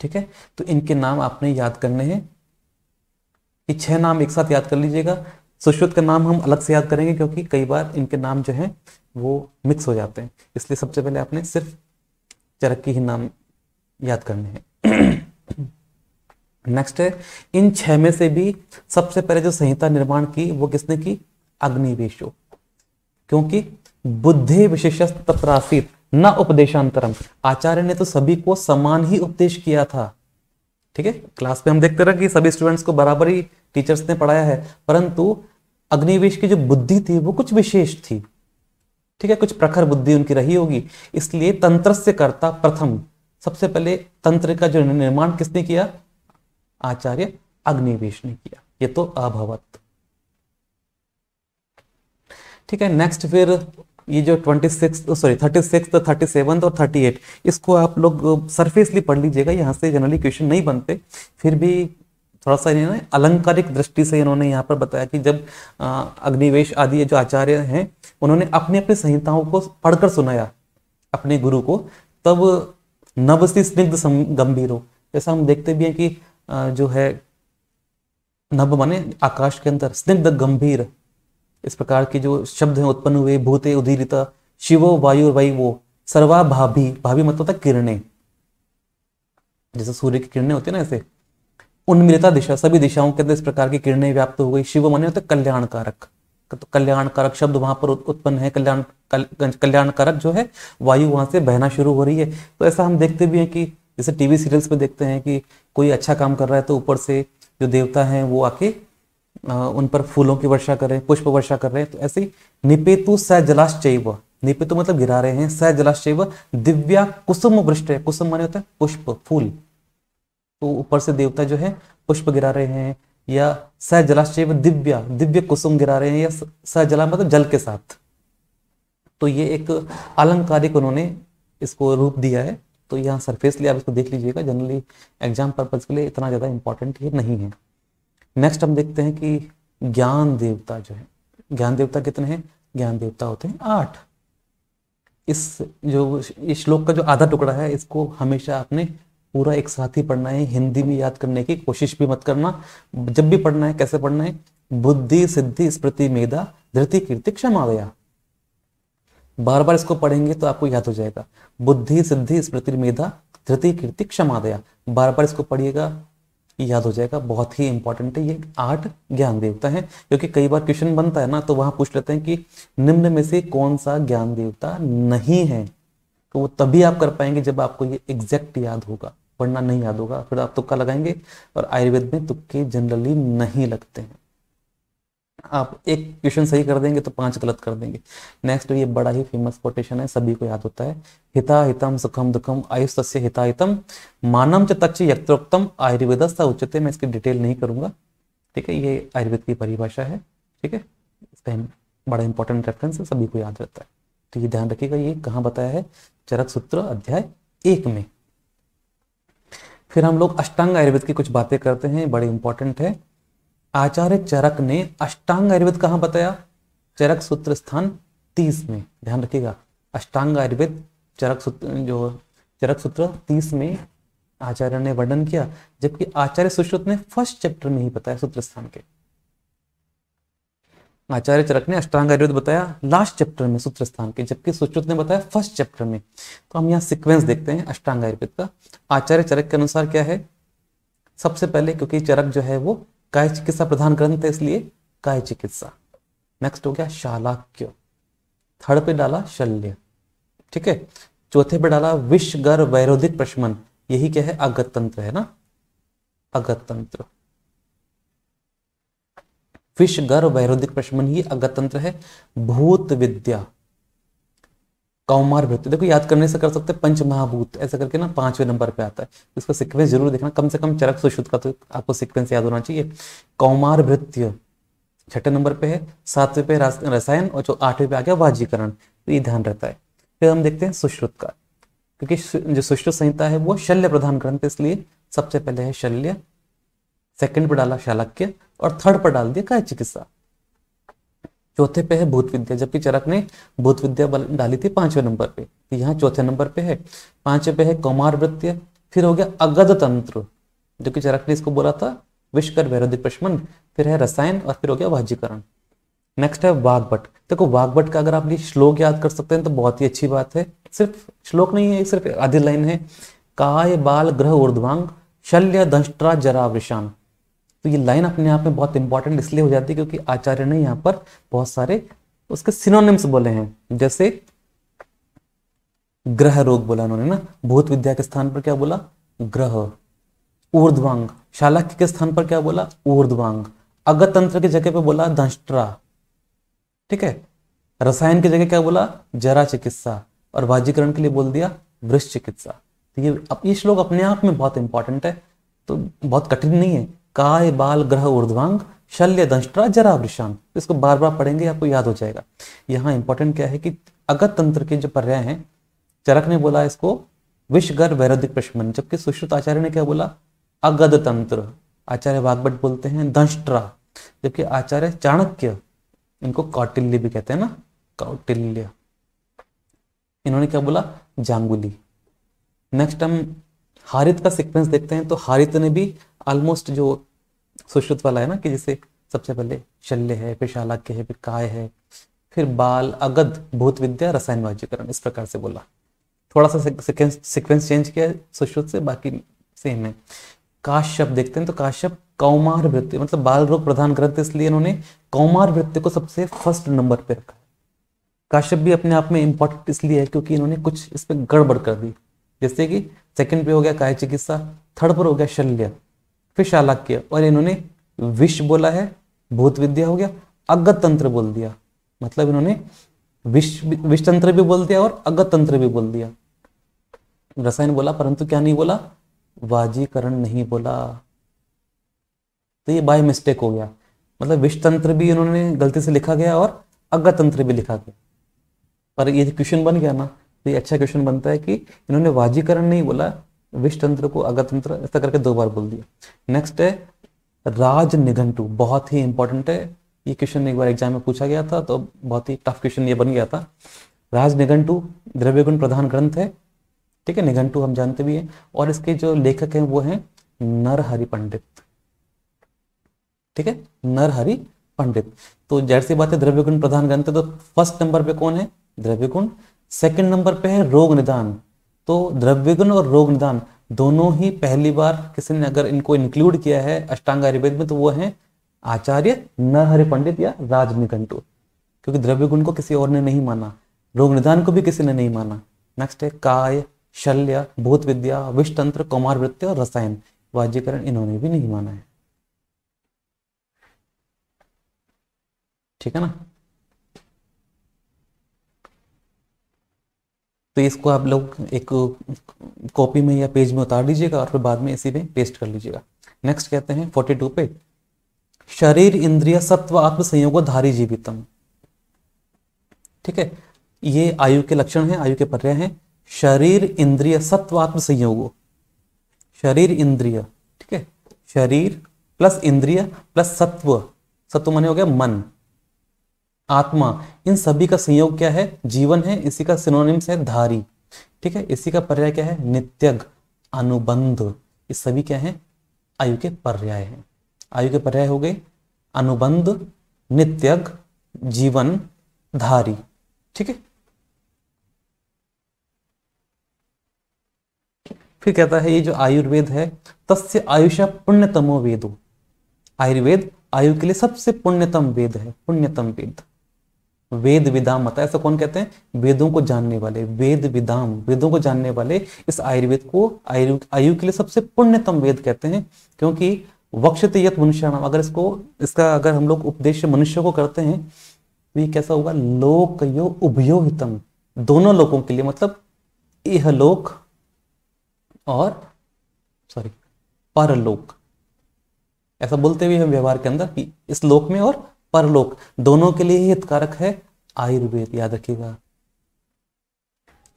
ठीक है तो इनके नाम आपने याद करने हैं ये छह नाम एक साथ याद कर लीजिएगा सुश्रुत का नाम हम अलग से याद करेंगे क्योंकि कई बार इनके नाम जो है वो मिक्स हो जाते हैं इसलिए सबसे पहले आपने सिर्फ चरक के ही नाम याद करने हैं नेक्स्ट है इन छह में से भी सबसे पहले जो संहिता निर्माण की वो किसने की अग्निवेशो क्योंकि बुद्धि विशेष तत्रासित न उपदेशांतरम आचार्य ने तो सभी को समान ही उपदेश किया था ठीक है क्लास में हम देखते रहे कि सभी स्टूडेंट्स को बराबर ही टीचर्स ने पढ़ाया है परंतु अग्निवेश की जो बुद्धि थी वो कुछ विशेष थी ठीक है कुछ प्रखर बुद्धि उनकी रही होगी इसलिए तंत्र से करता प्रथम सबसे पहले तंत्र का जो निर्माण किसने किया आचार्य अग्निवेश ने किया ये तो अभवत ठीक है नेक्स्ट फिर ये जो twenty six sorry thirty six thirty seven और थर्टी एट इसको आप लोग सरफेसली पढ़ लीजिएगा यहां से जनरली क्वेश्चन नहीं बनते फिर भी थोड़ा सा इन्होंने अलंकारिक दृष्टि से इन्होंने यहाँ पर बताया कि जब अग्निवेश आदि जो आचार्य हैं उन्होंने अपनी अपनी संहिताओं को पढ़कर सुनाया अपने गुरु को तब नवसी से स्निग्ध हो जैसा हम देखते भी हैं कि जो है नभ माने आकाश के अंदर स्निग्ध गंभीर इस प्रकार के जो शब्द हैं उत्पन्न हुए भूते उदीरिता शिवो वायु वो सर्वा भाभी भाभी मतलब किरणें जैसे सूर्य की किरणें होती है ना ऐसे उन्मिलता दिशा सभी दिशाओं के अंदर इस प्रकार की किरणें व्याप्त हो गई शिव मन होते कल्याण कारक तो कल्याण कारक तो शब्द वहां पर उत्पन्न है कल्याण कल्याण कारक जो है वायु वहां से बहना शुरू हो रही है तो ऐसा हम देखते भी हैं कि जैसे टीवी सीरियल्स में देखते हैं कि कोई अच्छा काम कर रहा है तो ऊपर से जो देवता हैं वो आके उन पर फूलों की वर्षा कर रहे हैं पुष्प वर्षा कर रहे हैं तो ऐसे ही निपेतु स जलाश्चैव निपेतु मतलब गिरा रहे हैं स जलाश्चैव दिव्या कुसुम वृष्ट कुसुम माने होता है पुष्प फूल तो ऊपर से देवता जो है पुष्प गिरा रहे हैं या सहजलाशय दिव्या दिव्य कुसुम गिरा रहे हैं या सहजला मतलब जल के साथ तो ये एक अलंकारिक उन्होंने इसको रूप दिया है तो यहाँ सरफेस लिए आप इसको देख लीजिएगा जनरली एग्जाम पर्पज के लिए इतना ज़्यादा इंपॉर्टेंट ये नहीं है नेक्स्ट हम देखते हैं कि ज्ञान देवता जो है ज्ञान देवता कितने हैं ज्ञान देवता होते हैं आठ इस जो इस श्लोक का जो आधा टुकड़ा है इसको हमेशा आपने पूरा एक साथ ही पढ़ना है हिंदी में याद करने की कोशिश भी मत करना जब भी पढ़ना है कैसे पढ़ना है बुद्धि सिद्धि स्मृति मेधा धृति कीर्ति क्षमा गया बार बार इसको पढ़ेंगे तो आपको याद हो जाएगा बुद्धि सिद्धि स्मृति मेधा धृति कीर्ति क्षमा दया बार बार इसको पढ़िएगा याद हो जाएगा बहुत ही इंपॉर्टेंट है ये आठ ज्ञान देवता है क्योंकि कई बार क्वेश्चन बनता है ना तो वहां पूछ लेते हैं कि निम्न में से कौन सा ज्ञान देवता नहीं है तो वो तभी आप कर पाएंगे जब आपको ये एग्जैक्ट याद होगा पढ़ना नहीं याद होगा फिर आप तुक्का लगाएंगे और आयुर्वेद में तुक्के जनरली नहीं लगते हैं आप एक क्वेश्चन सही कर देंगे तो पांच गलत कर देंगे नेक्स्ट ये बड़ा ही फेमस कोटेशन है सभी को याद होता है हिता हितम सुखम दुखम आयुष हिता हितम मानम च यत्रोक्तम आयुर्वेद उचित मैं इसकी डिटेल नहीं करूंगा ठीक है ये आयुर्वेद की परिभाषा है ठीक है इसका बड़ा इंपॉर्टेंट रेफरेंस है सभी को याद रहता है तो ये ध्यान रखिएगा ये कहाँ बताया है चरक सूत्र अध्याय एक में फिर हम लोग अष्टांग आयुर्वेद की कुछ बातें करते हैं बड़ी इंपॉर्टेंट है आचार्य चरक ने अष्टांग आयुर्वेद कहाँ बताया चरक सूत्र स्थान तीस में ध्यान रखिएगा अष्टांग आयुर्वेद चरक सूत्र जो चरक सूत्र तीस में आचार्य ने वर्णन किया जबकि आचार्य सुश्रुत ने फर्स्ट चैप्टर में ही बताया सूत्र स्थान के आचार्य चरक ने अष्टांग आयुर्वेद बताया लास्ट चैप्टर में सूत्र स्थान के जबकि सुश्रुत ने बताया फर्स्ट चैप्टर में तो हम यहाँ सिक्वेंस देखते हैं अष्टांग आयुर्वेद का आचार्य चरक के अनुसार क्या है सबसे पहले क्योंकि चरक जो है वो काय चिकित्सा प्रधान ग्रंथ है इसलिए काय चिकित्सा नेक्स्ट हो गया शालाक्य थर्ड पे डाला शल्य ठीक है चौथे पे डाला विषगर वैरोधिक प्रशमन यही क्या है अगत तंत्र है ना अगत तंत्र फिश गर्भ वैरोधिक प्रशमन ही अगतंत्र है भूत विद्या कौमार भृत्य देखो याद करने से कर सकते पंच महाभूत ऐसा करके ना पांचवें नंबर पे आता है इसका सिक्वेंस जरूर देखना कम से कम चरक सुशुद्ध का तो आपको सिक्वेंस याद होना चाहिए कौमार भृत्य छठे नंबर पे है सातवें पे रसायन और जो आठवें पे आ गया वाजीकरण तो ये ध्यान रहता है फिर हम देखते हैं सुश्रुत का क्योंकि जो सुश्रुत संहिता है वो शल्य प्रधान ग्रंथ इसलिए सबसे पहले है शल्य सेकंड पे डाला शालक्य और थर्ड पर डाल दिया काय चिकित्सा चौथे पे है भूत विद्या जबकि चरक ने भूत विद्या डाली थी पांचवें नंबर पे तो यहाँ चौथे नंबर पे है पांचवे पे है कौमार वृत्य फिर हो गया अगध तंत्र जो कि चरक ने इसको बोला था विश्वकर वैरोधिक प्रश्मन फिर है रसायन और फिर हो गया वाजीकरण नेक्स्ट है वाघभट देखो वाघभट का अगर आप ये श्लोक याद कर सकते हैं तो बहुत ही अच्छी बात है सिर्फ श्लोक नहीं है सिर्फ आधी लाइन है काय बाल ग्रह उर्ध्वांग शल्य दंष्ट्रा जरा वृषान तो ये लाइन अपने आप में बहुत इंपॉर्टेंट इसलिए हो जाती है क्योंकि आचार्य ने यहाँ पर बहुत सारे उसके सिनोनिम्स बोले हैं जैसे ग्रह रोग बोला उन्होंने ना भूत विद्या के स्थान पर क्या बोला ग्रह ऊर्ध्वांग शालाक्य के स्थान पर क्या बोला ऊर्ध्वांग अगतंत्र की जगह पे बोला दंष्ट्रा ठीक है रसायन की जगह क्या बोला जरा चिकित्सा और वाजीकरण के लिए बोल दिया वृक्ष चिकित्सा तो ये अब ये श्लोक अपने आप में बहुत इंपॉर्टेंट है तो बहुत कठिन नहीं है काय बाल ग्रह ऊर्ध्वांग शल्य दंष्ट्रा जरा वृषांग इसको बार बार पढ़ेंगे आपको याद हो जाएगा यहाँ इंपॉर्टेंट क्या है कि अगत तंत्र के जो पर्याय हैं चरक ने बोला इसको विषगर वैरोधिक प्रश्मन जबकि सुश्रुत आचार्य ने क्या बोला अगध तंत्र आचार्य वाग्भट बोलते हैं दंष्ट्रा जबकि आचार्य चाणक्य इनको कौटिल्य भी कहते हैं ना कौटिल्य इन्होंने क्या बोला जांगुली नेक्स्ट हम हारित का सीक्वेंस देखते हैं तो हारित ने भी ऑलमोस्ट जो सुश्रुत वाला है ना कि जैसे सबसे पहले शल्य है फिर शालाक्य है फिर काय है फिर बाल अगध भूत विद्या रसायन वाज्यकरण इस प्रकार से बोला थोड़ा सा सिक्वेंस सिक्वेंस चेंज किया है सुश्रुत से बाकी सेम है काश्यप देखते हैं तो काश्यप कौमार वृत्ति मतलब बाल रोग प्रधान ग्रंथ इसलिए इन्होंने कौमार वृत्ति को सबसे फर्स्ट नंबर पे रखा काश्यप भी अपने आप में इंपॉर्टेंट इसलिए है क्योंकि इन्होंने कुछ इस पर गड़बड़ कर दी जैसे कि सेकंड पे हो गया काय चिकित्सा थर्ड पर हो गया शल्य फिशालाक्य और इन्होंने विश बोला है भूत विद्या हो गया अगत तंत्र बोल दिया मतलब इन्होंने विष विष तंत्र भी बोल दिया और अगत तंत्र भी बोल दिया रसायन बोला परंतु क्या नहीं बोला वाजीकरण नहीं बोला तो ये बाय मिस्टेक हो गया मतलब विष तंत्र भी इन्होंने गलती से लिखा गया और अगत तंत्र भी लिखा गया पर ये क्वेश्चन बन गया ना तो ये अच्छा क्वेश्चन बनता है कि इन्होंने वाजीकरण नहीं बोला विष तंत्र को अगत तंत्र ऐसा करके दो बार बोल दिया नेक्स्ट है राज निघंटू बहुत ही इंपॉर्टेंट है ये क्वेश्चन एक बार एग्जाम में पूछा गया था तो बहुत ही टफ क्वेश्चन ये बन गया था राज निघंटू द्रव्यगुण प्रधान ग्रंथ है ठीक है निघंटू हम जानते भी हैं और इसके जो लेखक हैं वो हैं नरहरि पंडित ठीक है नरहरि पंडित तो जैसे सी बात है द्रव्यगुण प्रधान ग्रंथ है तो फर्स्ट नंबर पे कौन है द्रव्यगुण सेकंड नंबर पे है रोग निदान तो द्रव्यगुण और रोग निदान दोनों ही पहली बार किसी ने अगर इनको इंक्लूड किया है अष्टांग आयुर्वेद में तो वो है आचार्य नरहरि पंडित या राजनिकंटू क्योंकि गुण को किसी और ने नहीं माना रोग निदान को भी किसी ने नहीं माना नेक्स्ट है काय शल्य भूत विद्या तंत्र कुमार वृत्ति और रसायन वाज्यकरण इन्होंने भी नहीं माना है ठीक है ना तो इसको आप लोग एक कॉपी में या पेज में उतार लीजिएगा और फिर बाद में इसी में पेस्ट कर लीजिएगा नेक्स्ट कहते हैं फोर्टी टू पे शरीर इंद्रिय सत्व आत्म संयोग धारी जीवितम ठीक है ये आयु के लक्षण हैं आयु के पर्याय हैं शरीर इंद्रिय सत्व आत्म संयोग शरीर इंद्रिय ठीक है शरीर प्लस इंद्रिय प्लस सत्व सत्व माने हो गया मन आत्मा इन सभी का संयोग क्या है जीवन है इसी का सिनोनिम्स है धारी ठीक है इसी का पर्याय क्या है नित्यग अनुबंध ये सभी क्या है आयु के पर्याय है आयु के पर्याय हो गए अनुबंध नित्यग जीवन धारी ठीक है फिर कहता है ये जो आयुर्वेद है तस्य आयुष पुण्यतमो वेदो आयुर्वेद आयु के लिए सबसे पुण्यतम वेद है पुण्यतम वेद वेद विदाम आता है ऐसा कौन कहते हैं वेदों को जानने वाले वेद विदाम वेदों को जानने वाले इस आयुर्वेद को आयु आयु के लिए सबसे पुण्यतम वेद कहते हैं क्योंकि यथ मनुष्य नाम अगर इसको इसका अगर हम लोग उपदेश मनुष्य को करते हैं तो ये कैसा होगा लोक यो उभयो हितम दोनों लोगों के लिए मतलब यह लोक और सॉरी परलोक ऐसा बोलते हुए हम व्यवहार के अंदर कि इस लोक में और परलोक दोनों के लिए ही हितकारक है आयुर्वेद याद रखिएगा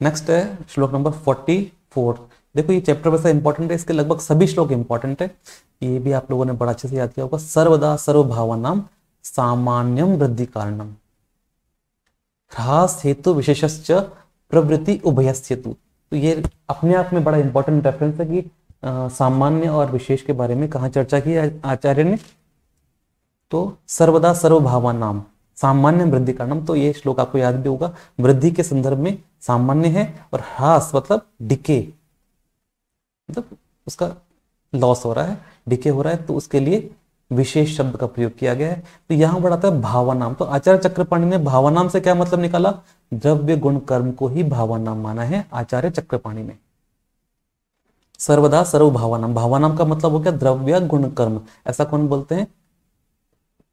नेक्स्ट है श्लोक नंबर फोर्टी फोर देखो ये चैप्टर वैसा इंपॉर्टेंट है इसके लगभग सभी श्लोक इंपॉर्टेंट है ये भी आप लोगों ने बड़ा अच्छे से याद किया होगा सर्वदा सर्वभावानाम सामान्यम वृद्धि कारणम ह्रास हेतु विशेषश्च प्रवृत्ति उभयस तो ये अपने आप में बड़ा इंपॉर्टेंट रेफरेंस है कि आ, सामान्य और विशेष के बारे में कहा चर्चा की आचार्य ने तो सर्वदा सर्वभावा नाम सामान्य वृद्धि का नाम तो ये श्लोक आपको याद भी होगा वृद्धि के संदर्भ में सामान्य है और हास मतलब डिके मतलब उसका लॉस हो रहा है डिके हो रहा है तो उसके लिए विशेष शब्द का प्रयोग किया गया है तो यहां बड़ा था भावानाम तो आचार्य चक्रपाणी ने भावानाम से क्या मतलब निकाला द्रव्य गुण कर्म को ही भावानाम माना है आचार्य चक्रपाणी ने सर्वदा सर्व भावानाम भावानाम का मतलब हो गया द्रव्य गुण कर्म ऐसा कौन बोलते हैं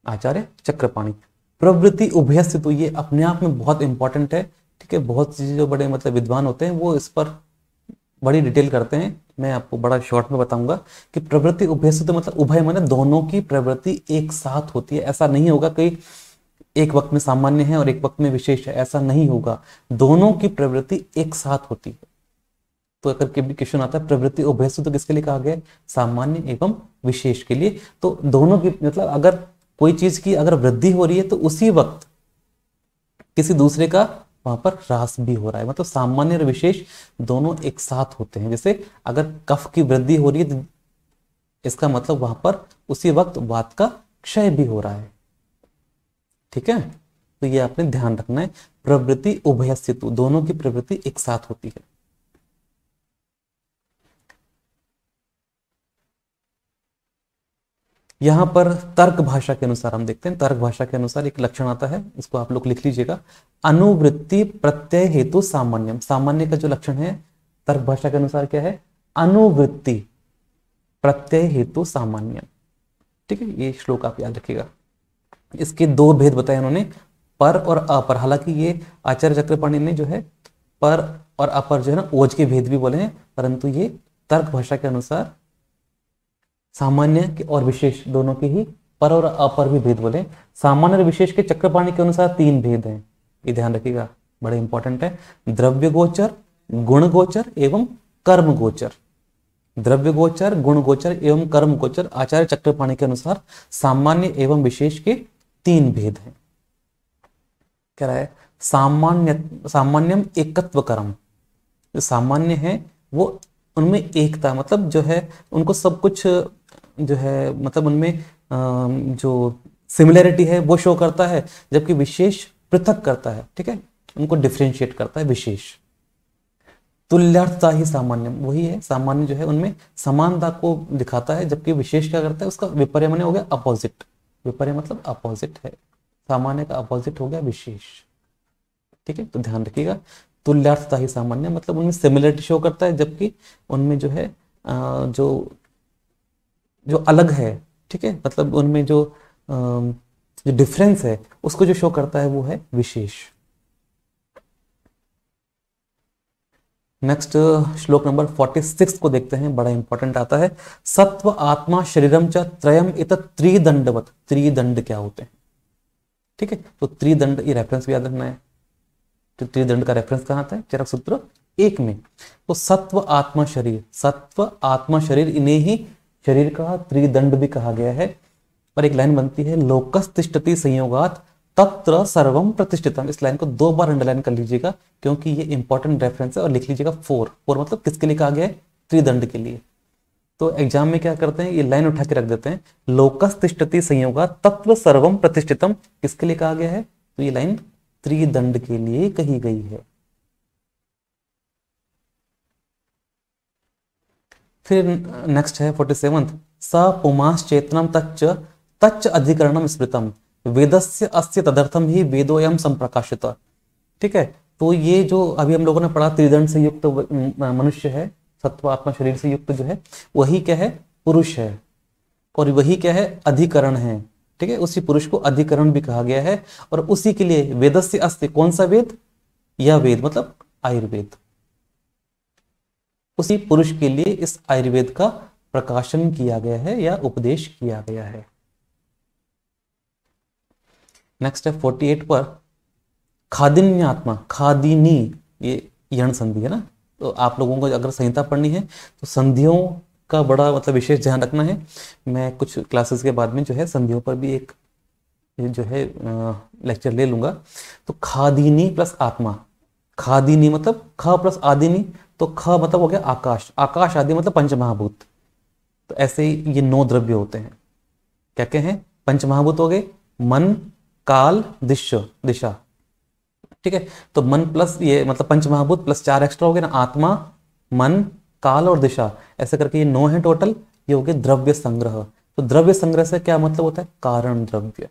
आचार्य चक्रपाणी प्रवृत्ति उभयस्थ तो ये अपने आप में बहुत इंपॉर्टेंट है ठीक है बहुत चीज़ें जो बड़े मतलब विद्वान होते हैं वो इस पर बड़ी डिटेल करते हैं मैं आपको बड़ा शॉर्ट में बताऊंगा कि प्रवृत्ति उभयस्थ तो मतलब उभय मैंने दोनों की प्रवृत्ति एक साथ होती है ऐसा नहीं होगा कि एक वक्त में सामान्य है और एक वक्त में विशेष है ऐसा नहीं होगा दोनों की प्रवृत्ति एक साथ होती है तो अगर क्वेश्चन आता है प्रवृत्ति उभयस्थ तो किसके लिए कहा गया सामान्य एवं विशेष के लिए तो दोनों की मतलब अगर कोई चीज की अगर वृद्धि हो रही है तो उसी वक्त किसी दूसरे का वहां पर ह्रास भी हो रहा है मतलब सामान्य और विशेष दोनों एक साथ होते हैं जैसे अगर कफ की वृद्धि हो रही है इसका मतलब वहां पर उसी वक्त वात का क्षय भी हो रहा है ठीक है तो ये आपने ध्यान रखना है प्रवृत्ति उभयस्थितु दोनों की प्रवृत्ति एक साथ होती है यहां पर तर्क भाषा के अनुसार हम देखते हैं तर्क भाषा के अनुसार एक लक्षण आता है इसको आप लोग लिख लीजिएगा अनुवृत्ति प्रत्यय हेतु सामान्य सामान्य का जो लक्षण है तर्क भाषा के अनुसार क्या है अनुवृत्ति प्रत्यय हेतु सामान्य ठीक है ये श्लोक आप याद रखिएगा इसके दो भेद बताए उन्होंने पर और अपर हालांकि ये आचार्य चक्रपाणी ने जो है पर और अपर जो है ना ओज के भेद भी बोले हैं परंतु ये तर्क भाषा के अनुसार सामान्य और विशेष दोनों के ही पर और अपर भी भेद बोले सामान्य और विशेष के चक्रपाणी के अनुसार तीन भेद हैं ये ध्यान रखिएगा बड़े इंपॉर्टेंट है द्रव्य गोचर गुण गोचर एवं कर्म गोचर द्रव्य गोचर गुण गोचर एवं कर्म गोचर आचार्य चक्रपाणी के अनुसार सामान्य एवं विशेष के तीन भेद हैं क्या है सामान्य सामान्यम एकत्व कर्म सामान्य है वो उनमें एकता मतलब जो है उनको सब कुछ जो है मतलब उनमें जो सिमिलरिटी है वो शो करता है जबकि विशेष पृथक करता है ठीक है उनको डिफ्रेंशिएट करता है विशेष तुल्यार्थता ही सामान्य वही है सामान्य जो है उनमें समानता को दिखाता है जबकि विशेष क्या करता है उसका मैंने हो गया अपोजिट विपर्य मतलब अपोजिट है सामान्य का अपोजिट हो गया विशेष ठीक है तो ध्यान रखिएगा तुल्यार्थता ही सामान्य मतलब उनमें सिमिलरिटी शो करता है जबकि उनमें जो है जो जो अलग है ठीक है मतलब उनमें जो जो डिफरेंस है उसको जो शो करता है वो है विशेष नेक्स्ट श्लोक नंबर 46 को देखते हैं बड़ा इंपॉर्टेंट आता है सत्व आत्मा शरीरम च त्रयम इत त्रिदंडवत त्रिदंड क्या होते हैं ठीक है तो त्रिदंड ये रेफरेंस भी याद रखना है तो त्रिदंड का रेफरेंस कहाँ था चरक सूत्र एक में तो सत्व आत्मा शरीर सत्व आत्मा शरीर इन्हें ही शरीर का त्रिदंड भी कहा गया है पर एक लाइन बनती है लोकस संयोगात तत्र सर्वम प्रतिष्ठितम इस लाइन को दो बार अंडरलाइन कर लीजिएगा क्योंकि ये इंपॉर्टेंट रेफरेंस है और लिख लीजिएगा फोर फोर मतलब किसके लिए कहा गया है त्रिदंड के लिए तो एग्जाम में क्या करते हैं ये लाइन उठा के रख देते हैं लोकस तिष्ठति संयोगा तत्व सर्वम प्रतिष्ठितम किसके लिए कहा गया है तो ये लाइन त्रिदंड के लिए कही गई है फिर नेक्स्ट है फोर्टी सेवंथ स पुमांस चेतनम तच्च तच्च अधिकरणम स्मृतम वेदस्य अस्य तदर्थम ही वेदोयम संप्रकाशित ठीक है तो ये जो अभी हम लोगों ने पढ़ा त्रिदंड से युक्त मनुष्य है सत्व आत्मा शरीर से युक्त जो है वही क्या है पुरुष है और वही क्या है अधिकरण है ठीक है उसी पुरुष को अधिकरण भी कहा गया है और उसी के लिए वेदस्य अस्त कौन सा वेद या वेद मतलब आयुर्वेद उसी पुरुष के लिए इस आयुर्वेद का प्रकाशन किया गया है या उपदेश किया गया है नेक्स्ट है 48 पर खादिन्य आत्मा खादिनी ये यण संधि है ना तो आप लोगों को अगर संहिता पढ़नी है तो संधियों का बड़ा मतलब विशेष ध्यान रखना है मैं कुछ क्लासेस के बाद में जो है संधियों पर भी एक जो है लेक्चर ले लूंगा तो खादिनी प्लस आत्मा खादिनी मतलब ख प्लस आदिनी तो ख मतलब हो गया आकाश आकाश आदि मतलब पंचमहाभूत तो ऐसे ही ये नौ द्रव्य होते हैं क्या क्या हैं पंचमहाभूत हो गए मन काल दिश दिशा ठीक है तो मन प्लस ये मतलब पंचमहाभूत प्लस चार एक्स्ट्रा हो गए ना आत्मा मन काल और दिशा ऐसे करके ये नौ है टोटल ये हो गए द्रव्य संग्रह तो द्रव्य संग्रह से क्या मतलब होता है कारण द्रव्य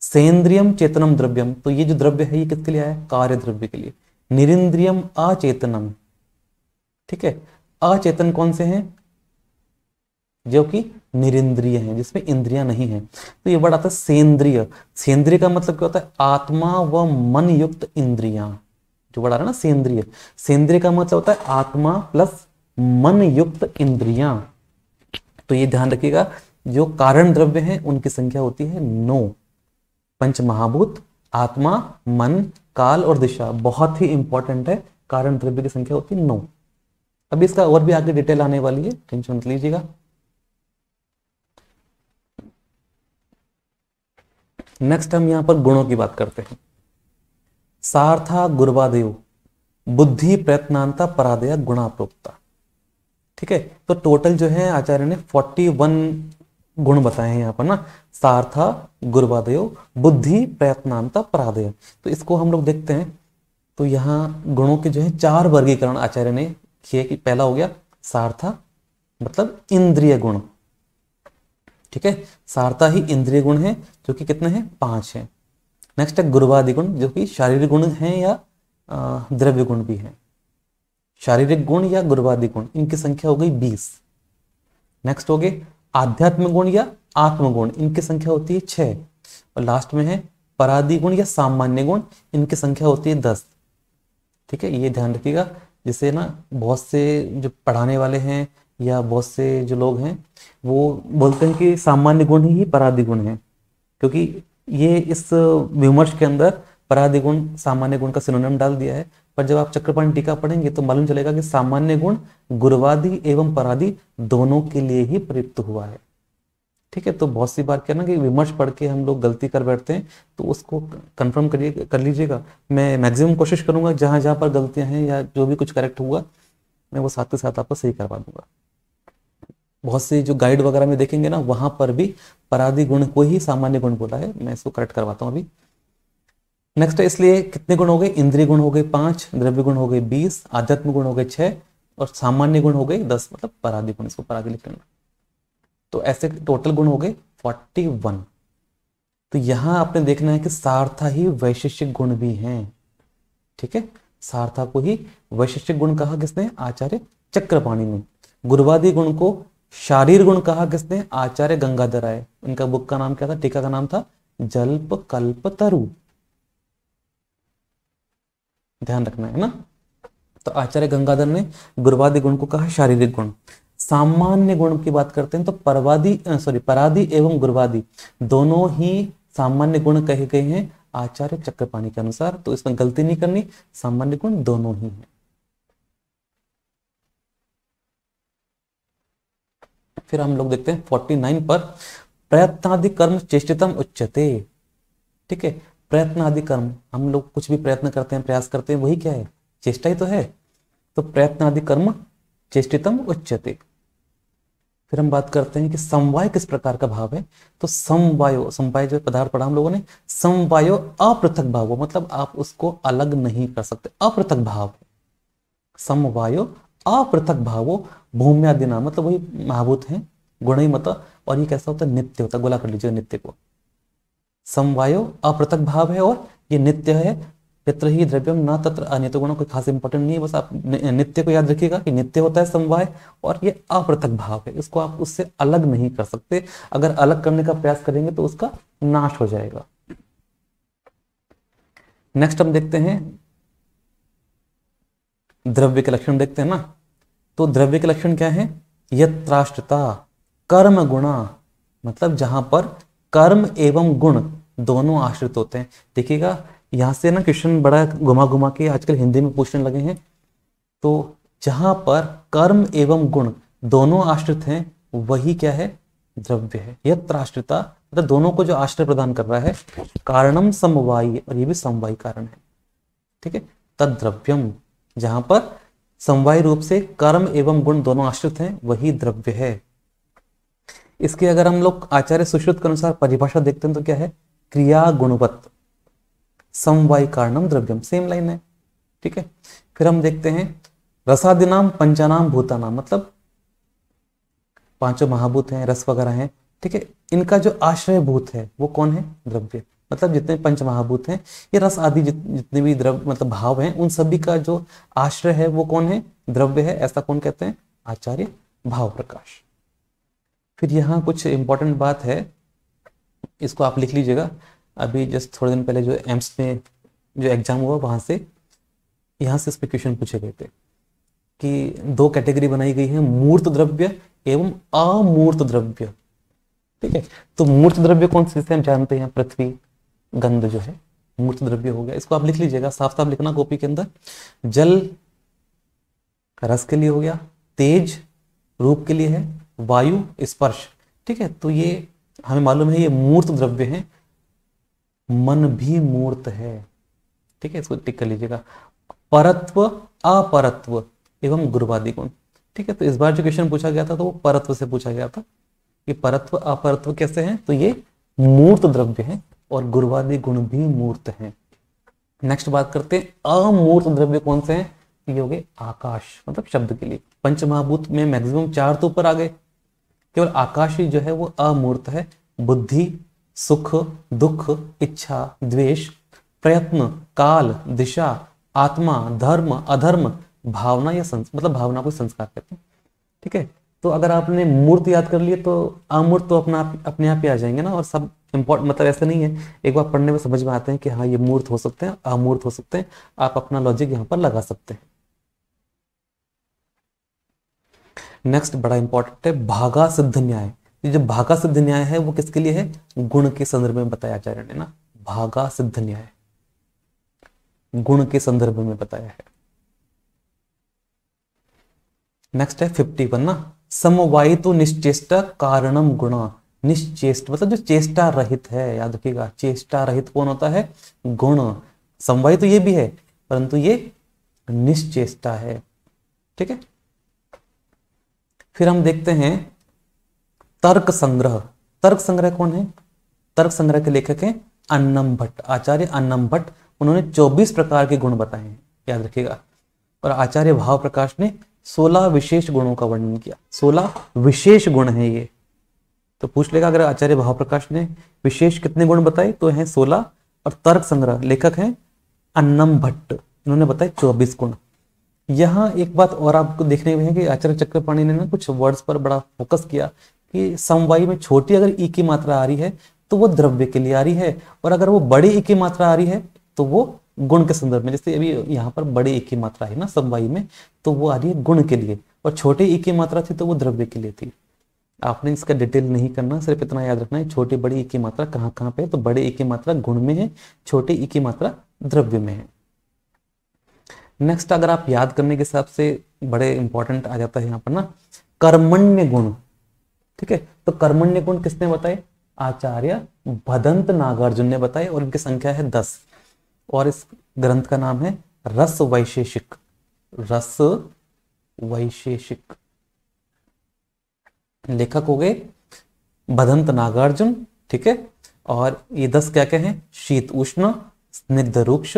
सेंद्रियम चेतनम द्रव्यम तो ये जो द्रव्य है ये किसके लिए आया कार्य द्रव्य के लिए निरिंद्रियम अचेतनम ठीक है अचेतन कौन से हैं जो कि निरिंद्रिय हैं जिसमें इंद्रियां नहीं हैं तो ये वर्ड आता है सेंद्रिय सेंद्रिय का मतलब क्या होता है आत्मा व मन युक्त इंद्रियां जो वर्ड आ रहा है ना सेंद्रिय सेंद्रिय का मतलब होता है आत्मा प्लस मन युक्त इंद्रियां तो ये ध्यान रखिएगा जो कारण द्रव्य हैं उनकी संख्या होती है नौ पंच महाभूत आत्मा मन काल और दिशा बहुत ही इंपॉर्टेंट है कारण द्रव्य की संख्या होती है नौ अभी इसका और भी आगे डिटेल आने वाली है टेंशन मत लीजिएगा नेक्स्ट हम यहां पर गुणों की बात करते हैं सार्था गुरुवादेव बुद्धि प्रयत्नता परादया गुणाप्रोक्ता ठीक है तो टोटल जो है आचार्य ने 41 गुण बताए हैं यहाँ पर ना सार्था गुरुवादेव बुद्धि प्रयत्नता पराधय तो इसको हम लोग देखते हैं तो यहाँ गुणों के जो है चार वर्गीकरण आचार्य ने किए कि पहला हो गया सार्था मतलब इंद्रिय गुण ठीक है सार्था ही इंद्रिय गुण है जो कि कितने हैं पांच हैं नेक्स्ट है गुरुवादि गुण जो कि शारीरिक गुण है या द्रव्य गुण भी है शारीरिक गुण या गुरुवादि गुण इनकी संख्या हो गई बीस नेक्स्ट हो गए आध्यात्म गुण या आत्मगुण इनकी संख्या होती है छः और लास्ट में है परादी गुण या सामान्य गुण इनकी संख्या होती है दस ठीक है ये ध्यान रखिएगा जिसे ना बहुत से जो पढ़ाने वाले हैं या बहुत से जो लोग हैं वो बोलते हैं कि सामान्य गुण ही पराधि गुण है क्योंकि ये इस विमर्श के अंदर पराधि गुण सामान्य गुण का सिनोनिम डाल दिया है पर जब आप चक्रपाणी टीका पढ़ेंगे तो मालूम चलेगा कि सामान्य गुण गुरुवादी एवं परादी दोनों के लिए ही प्रयुक्त हुआ है ठीक है तो बहुत सी बार क्या ना कि विमर्श पढ़ के हम लोग गलती कर बैठते हैं तो उसको कंफर्म करिए कर लीजिएगा मैं मैक्सिमम कोशिश करूंगा जहां जहां पर गलतियां हैं या जो भी कुछ करेक्ट हुआ मैं वो साथ के साथ आपको सही करवा दूंगा बहुत से जो गाइड वगैरह में देखेंगे ना वहां पर भी पराधी गुण को ही सामान्य गुण बोला है मैं इसको करेक्ट करवाता हूँ अभी नेक्स्ट है इसलिए कितने गुण हो गए इंद्रिय गुण हो गए पांच द्रव्य गुण हो गए बीस आध्यात्म गुण हो गए छह और सामान्य गुण हो गए दस मतलब पराधि गुण इसको पराधि लिख लेना तो ऐसे टोटल गुण हो गए फोर्टी वन तो यहां आपने देखना है कि सार्था ही वैशिष्टिक गुण भी हैं ठीक है सार्था को ही वैशिष्टिक गुण कहा किसने आचार्य चक्रपाणी ने गुरुवादी गुण को शारीर गुण कहा किसने आचार्य गंगाधर आय उनका बुक का नाम क्या था टीका का नाम था जल्प कल्प तरु ध्यान रखना है ना तो आचार्य गंगाधर ने गुरुवादी गुण को कहा शारीरिक गुण सामान्य गुण की बात करते हैं तो परवादी सॉरी परादी एवं गुरुवादी दोनों ही सामान्य गुण कहे गए हैं आचार्य चक्रपाणी के अनुसार तो इसमें गलती नहीं करनी सामान्य गुण दोनों ही है फिर हम लोग देखते हैं 49 पर प्रयत्नादि कर्म चेष्टतम उच्चते ठीक है प्रयत्न आदि कर्म हम लोग कुछ भी प्रयत्न करते हैं प्रयास करते हैं वही क्या है चेष्टा ही तो है तो प्रयत्न आदि कर्म चेष्टितम उच्चते फिर हम बात करते हैं कि समवाय किस प्रकार का भाव है तो समवायो समवाय जो पदार्थ पढ़ा हम लोगों ने समवायो अपृथक भाव मतलब आप उसको अलग नहीं कर सकते अपृथक भाव समवायो अपृथक भावो नाम मतलब वही महाभूत है गुण ही मत और ये कैसा होता है नित्य होता है गोला कर लीजिए नित्य को समवायो अपृथक भाव है और ये नित्य है पित्र ही द्रव्यम ना तत्र अनित्य गुण कोई खास इंपॉर्टेंट नहीं है बस आप नित्य को याद रखिएगा कि नित्य होता है समवाय और ये अपृथक भाव है इसको आप उससे अलग नहीं कर सकते अगर अलग करने का प्रयास करेंगे तो उसका नाश हो जाएगा नेक्स्ट हम देखते हैं द्रव्य के लक्षण देखते हैं ना तो द्रव्य के लक्षण क्या है यत्राष्टता कर्म गुणा मतलब जहां पर कर्म एवं गुण दोनों आश्रित होते हैं देखिएगा यहां से ना क्वेश्चन बड़ा घुमा घुमा के आजकल हिंदी में पूछने लगे हैं तो जहां पर कर्म एवं गुण दोनों आश्रित हैं वही क्या है द्रव्य है यत्र आश्रिता तो दोनों को जो आश्रय प्रदान कर रहा है कारणम समवायी और ये भी समवाय कारण है ठीक है तद द्रव्यम जहां पर समवाय रूप से कर्म एवं गुण दोनों आश्रित हैं वही द्रव्य है इसके अगर हम लोग आचार्य सुश्रुत के अनुसार परिभाषा देखते हैं तो क्या है क्रिया गुणवत्त समवाय कारणम द्रव्यम सेम लाइन है ठीक है फिर हम देखते हैं रसादिनाम पंचानाम भूतानाम मतलब पांचों महाभूत हैं रस वगैरह हैं ठीक है इनका जो आश्रय भूत है वो कौन है द्रव्य मतलब जितने पंच महाभूत हैं ये रस आदि जित, जितने भी द्रव्य मतलब भाव हैं उन सभी का जो आश्रय है वो कौन है द्रव्य है ऐसा कौन कहते हैं आचार्य भाव प्रकाश फिर यहाँ कुछ इम्पोर्टेंट बात है इसको आप लिख लीजिएगा अभी जस्ट थोड़े दिन पहले जो एम्स में जो एग्ज़ाम हुआ वहाँ से यहाँ से इस पर क्वेश्चन पूछे गए थे कि दो कैटेगरी बनाई गई है मूर्त द्रव्य एवं अमूर्त द्रव्य ठीक है तो मूर्त द्रव्य कौन से हम जानते हैं पृथ्वी गंध जो है मूर्त द्रव्य हो गया इसको आप लिख लीजिएगा साफ साफ लिखना कॉपी के अंदर जल रस के लिए हो गया तेज रूप के लिए है वायु स्पर्श ठीक है तो ये हमें मालूम है ये मूर्त द्रव्य है मन भी मूर्त है ठीक है इसको टिक कर लीजिएगा परत्व अपरत्व एवं गुरुवादी गुण ठीक है तो इस बार जो क्वेश्चन पूछा गया था तो वो परत्व से पूछा गया था कि परत्व अपरत्व कैसे हैं तो ये मूर्त द्रव्य हैं और गुरुवादी गुण भी मूर्त हैं नेक्स्ट बात करते हैं अमूर्त द्रव्य कौन से हैं ये हो गए आकाश मतलब शब्द के लिए पंचमहाभूत में मैक्सिमम चार तो ऊपर आ गए केवल आकाश ही जो है वो अमूर्त है बुद्धि सुख दुख इच्छा द्वेष प्रयत्न काल दिशा आत्मा धर्म अधर्म भावना या संस मतलब भावना को संस्कार कहते हैं ठीक है तो अगर आपने मूर्त याद कर लिए तो अमूर्त तो अपना अपने आप ही आ जाएंगे ना और सब इम्पोर्टेंट मतलब ऐसा नहीं है एक बार पढ़ने में समझ में आते हैं कि हाँ ये मूर्त हो सकते हैं अमूर्त हो सकते हैं आप अपना लॉजिक यहाँ पर लगा सकते हैं नेक्स्ट बड़ा इंपॉर्टेंट है भागा सिद्ध न्याय जो भागा सिद्ध न्याय है वो किसके लिए है गुण के संदर्भ में बताया आचार्य ने ना भागा सिद्ध न्याय गुण के संदर्भ में बताया है नेक्स्ट है फिफ्टी वन ना समवाय तो निश्चेष्ट कारणम गुणा निश्चेष्ट मतलब जो चेष्टा रहित है याद रखिएगा चेष्टा रहित कौन होता है गुण तो ये भी है परंतु ये निश्चेष्टा है ठीक है फिर हम देखते हैं तर्क संग्रह तर्क संग्रह कौन है तर्क संग्रह के लेखक हैं अन्नम भट्ट आचार्य अन्नम भट्ट उन्होंने 24 प्रकार के गुण बताए हैं याद रखिएगा और आचार्य भाव प्रकाश ने 16 विशेष गुणों का वर्णन किया 16 विशेष गुण है ये तो पूछ लेगा अगर आचार्य भाव प्रकाश ने विशेष कितने गुण बताए तो है सोलह और तर्क संग्रह लेखक है अन्नम भट्ट इन्होंने बताए चौबीस गुण यहाँ एक बात और आपको देखने में है कि आचार्य चक्रपाणी ने ना कुछ वर्ड्स पर बड़ा फोकस किया कि समवायु में छोटी अगर ई e की मात्रा आ रही है तो वो द्रव्य के लिए आ रही है और अगर वो बड़ी ई e की मात्रा आ रही है तो वो गुण के संदर्भ में जैसे अभी यहाँ पर बड़े ई e की मात्रा है ना समवायु में तो वो आ रही है गुण के लिए और छोटे ई की मात्रा थी तो वो द्रव्य के लिए थी आपने इसका डिटेल नहीं करना सिर्फ इतना याद रखना है छोटे बड़े ई की मात्रा कहाँ कहाँ पे है तो बड़े ई की मात्रा गुण में है छोटे ई की मात्रा द्रव्य में है नेक्स्ट अगर आप याद करने के हिसाब से बड़े इंपॉर्टेंट आ जाता है यहाँ पर ना कर्मण्य गुण ठीक है तो कर्मण्य गुण किसने बताए आचार्य भदंत नागार्जुन ने बताए और इनकी संख्या है दस और इस ग्रंथ का नाम है रस वैशेषिक रस वैशेषिक लेखक हो गए भदंत नागार्जुन ठीक है और ये दस क्या क्या हैं शीत उष्ण स्निग्ध रूक्ष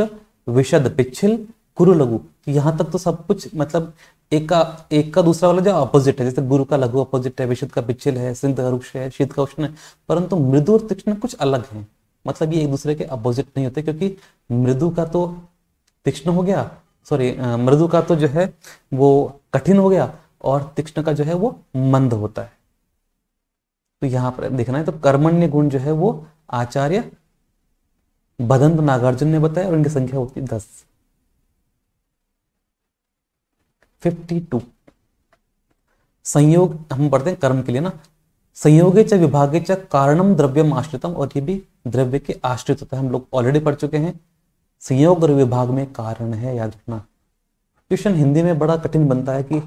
विशद पिछिल गुरु लघु यहाँ तक तो सब कुछ मतलब एक का एक का दूसरा वाला जो अपोजिट है जैसे गुरु का लघु अपोजिट है विशुद्ध का पिछिल है सिंध का रुक्ष है शीत का उष्ण है परंतु मृदु और तीक्ष्ण कुछ अलग है मतलब ये एक दूसरे के अपोजिट नहीं होते क्योंकि मृदु का तो तीक्ष्ण हो गया सॉरी मृदु का तो जो है वो कठिन हो गया और तीक्ष्ण का जो है वो मंद होता है तो यहाँ पर देखना है तो कर्मण्य गुण जो है वो आचार्य भदंत नागार्जुन ने बताया और इनकी संख्या होती है दस फिफ्टी टू संयोग हम पढ़ते हैं कर्म के लिए ना संयोगे च विभागे च कारणम द्रव्यम आश्रितम और ये भी द्रव्य के आश्रित होता है हम लोग ऑलरेडी पढ़ चुके हैं संयोग और विभाग में कारण है याद रखना क्वेश्चन हिंदी में बड़ा कठिन बनता है कि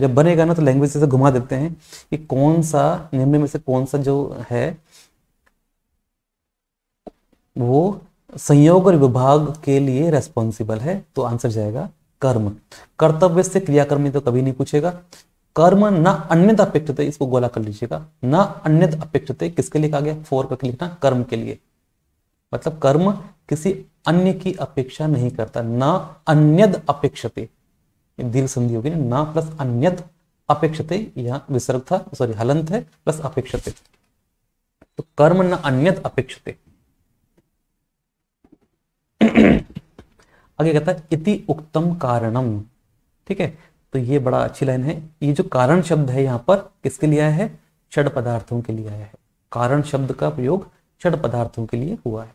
जब बनेगा ना तो लैंग्वेज से घुमा देते हैं कि कौन सा निम्न में से कौन सा जो है वो संयोग और विभाग के लिए रेस्पॉन्सिबल है तो आंसर जाएगा कर्म कर्तव्य से क्रियाकर्म तो कभी नहीं पूछेगा कर्म न अन्य अपेक्षित इसको गोला कर लीजिएगा न अन्य अपेक्षित किसके लिए कहा गया फोर करके लिखना कर्म के लिए मतलब कर्म किसी अन्य की अपेक्षा नहीं करता न अन्य अपेक्षते दिल संधि होगी ना न प्लस अन्य अपेक्षते यहाँ विसर्ग था सॉरी हलंत है प्लस अपेक्षते तो कर्म न अन्य अपेक्षते आगे कहता है इति उक्तम कारणम ठीक है तो ये बड़ा अच्छी लाइन है ये जो कारण शब्द है यहाँ पर किसके लिए आया है छड़ पदार्थों के लिए आया है कारण शब्द का प्रयोग छड़ पदार्थों के लिए हुआ है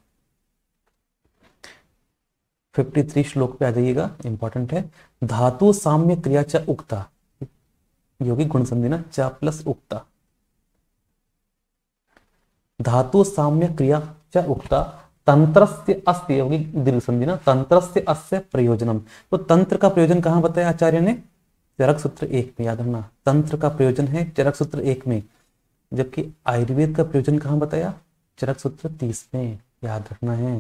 53 श्लोक पे आ जाइएगा इंपॉर्टेंट है धातु साम्य क्रिया च उक्ता योगी गुण ना च प्लस उक्ता धातु साम्य क्रिया च उक्ता तंत्र अस्त होगी दीर्घ संधि ना तंत्रस्य अस्य प्रयोजनम तो तंत्र का प्रयोजन कहाँ बताया आचार्य ने चरक सूत्र एक में याद रखना तंत्र का प्रयोजन है चरक सूत्र एक में जबकि आयुर्वेद का प्रयोजन कहाँ बताया चरक सूत्र तीस में याद रखना है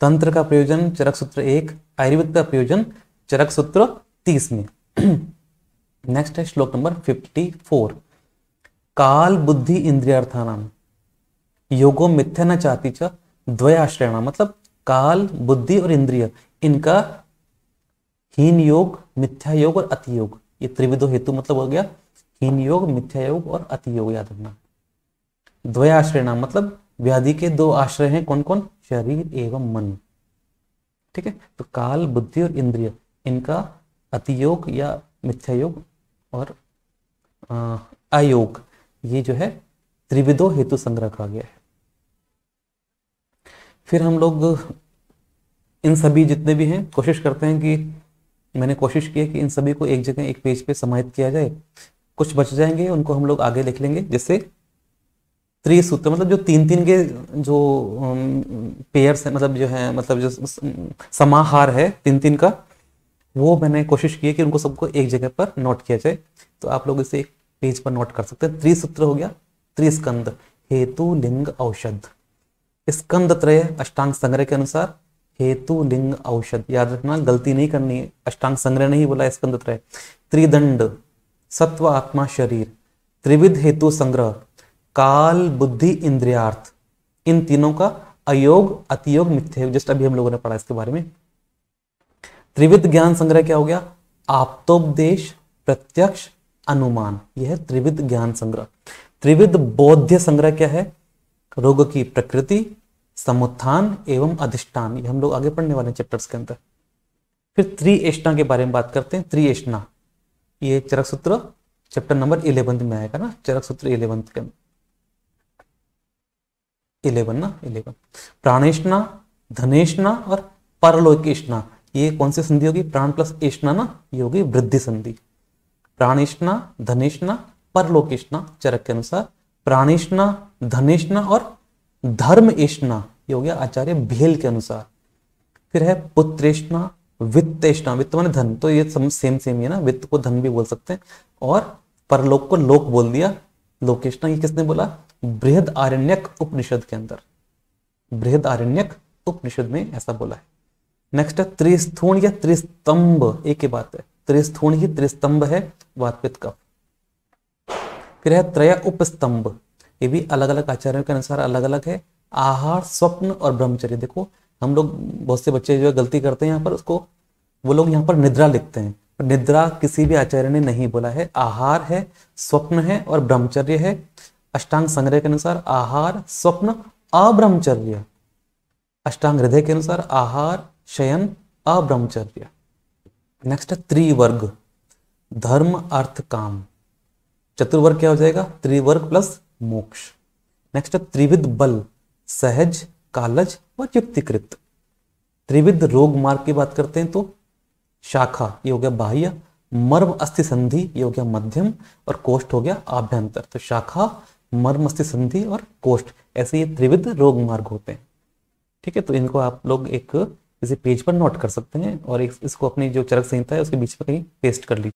तंत्र का प्रयोजन चरक सूत्र एक आयुर्वेद का प्रयोजन चरक सूत्र तीस में नेक्स्ट है श्लोक नंबर फिफ्टी फोर काल बुद्धि इंद्रियार्थानाम योगो न चाहती च द्वयाश्रयणा मतलब काल बुद्धि और इंद्रिय इनका हीन योग मिथ्या योग और अति योग ये त्रिविधो हेतु मतलब हो गया हीन योग मिथ्या योग और अति योग याद रखना द्वयाश्रयणा मतलब व्याधि के दो आश्रय हैं कौन कौन शरीर एवं मन ठीक है तो काल बुद्धि और इंद्रिय इनका अति योग या मिथ्या योग और अयोग ये जो है त्रिविदो हेतु संग्रह कहा गया है फिर हम लोग इन सभी जितने भी हैं कोशिश करते हैं कि मैंने कोशिश की है कि इन सभी को एक जगह एक पेज पे समाहित किया जाए कुछ बच जाएंगे उनको हम लोग आगे लिख लेंगे जिससे त्रिसूत्र मतलब जो तीन तीन के जो पेयर्स है मतलब जो है मतलब जो समाहार है तीन तीन का वो मैंने कोशिश की है कि उनको सबको एक जगह पर नोट किया जाए तो आप लोग इसे एक पेज पर नोट कर सकते हैं त्रिसूत्र हो गया त्रिस्कंद हेतु लिंग औषध स्कंद त्रय अष्टांग संग्रह के अनुसार हेतु लिंग औषध याद रखना गलती नहीं करनी है अष्टांग संग्रह नहीं बोला स्कंद त्रय त्रिदंड सत्व आत्मा शरीर त्रिविध हेतु संग्रह काल बुद्धि इंद्रियार्थ इन तीनों का अयोग अतियोग मिथ्य जस्ट अभी हम लोगों ने पढ़ा इसके बारे में त्रिविध ज्ञान संग्रह क्या हो गया आपदेश प्रत्यक्ष अनुमान यह है त्रिविध ज्ञान संग्रह त्रिविध बौद्ध संग्रह क्या है रोग की प्रकृति समुत्थान एवं अधिष्ठान ये हम लोग आगे पढ़ने वाले चैप्टर्स के अंदर फिर त्रिएष्टा के बारे में बात करते हैं त्रिएष्टा ये चरक सूत्र चैप्टर नंबर इलेवंथ में आएगा ना चरक सूत्र इलेवंथ के अंदर इलेवन ना इलेवन प्राणेशना धनेशना और परलोकेष्णा ये कौन सी संधि होगी प्राण प्लस एष्णा ना ये होगी वृद्धि संधि प्राणेशना धनेशना परलोकेष्णा चरक के अनुसार प्राणेशना धनेशना और धर्म एष्णा ये हो गया आचार्य भेल के अनुसार फिर है पुत्रेष्णा वित्तेष्णा वित्त माने धन तो ये सब सेम सेम है ना वित्त को धन भी बोल सकते हैं और परलोक को लोक बोल दिया लोकेष्णा ये किसने बोला बृहद आरण्यक उपनिषद के अंदर बृहद आरण्यक उपनिषद में ऐसा बोला है नेक्स्ट है त्रिस्थूण या त्रिस्तंभ एक ही बात है त्रिस्थूण ही त्रिस्तंभ है वातपित का फिर है त्रय उपस्तंभ ये भी अलग अलग आचार्यों के अनुसार अलग अलग है आहार स्वप्न और ब्रह्मचर्य देखो हम लोग बहुत से बच्चे जो है गलती करते हैं यहाँ पर उसको वो लोग यहाँ पर निद्रा लिखते हैं पर निद्रा किसी भी आचार्य ने नहीं बोला है आहार है स्वप्न है और ब्रह्मचर्य है अष्टांग संग्रह के अनुसार आहार स्वप्न अब्रह्मचर्य अष्टांग हृदय के अनुसार आहार शयन अब्रह्मचर्य नेक्स्ट है त्रिवर्ग धर्म अर्थ काम चतुर्वर्ग क्या हो जाएगा त्रिवर्ग प्लस मोक्ष नेक्स्ट है त्रिविध बल सहज कालज व युक्तिकृत त्रिविध रोग मार्ग की बात करते हैं तो शाखा ये हो गया बाह्य मर्म अस्थि संधि ये हो गया मध्यम और कोष्ठ हो गया आभ्यंतर तो शाखा मर्म अस्थि संधि और कोष्ठ ऐसे ये त्रिविध रोग मार्ग होते हैं ठीक है तो इनको आप लोग एक किसी पेज पर नोट कर सकते हैं और इसको अपनी जो चरक संहिता है उसके बीच में कहीं पेस्ट कर लीजिए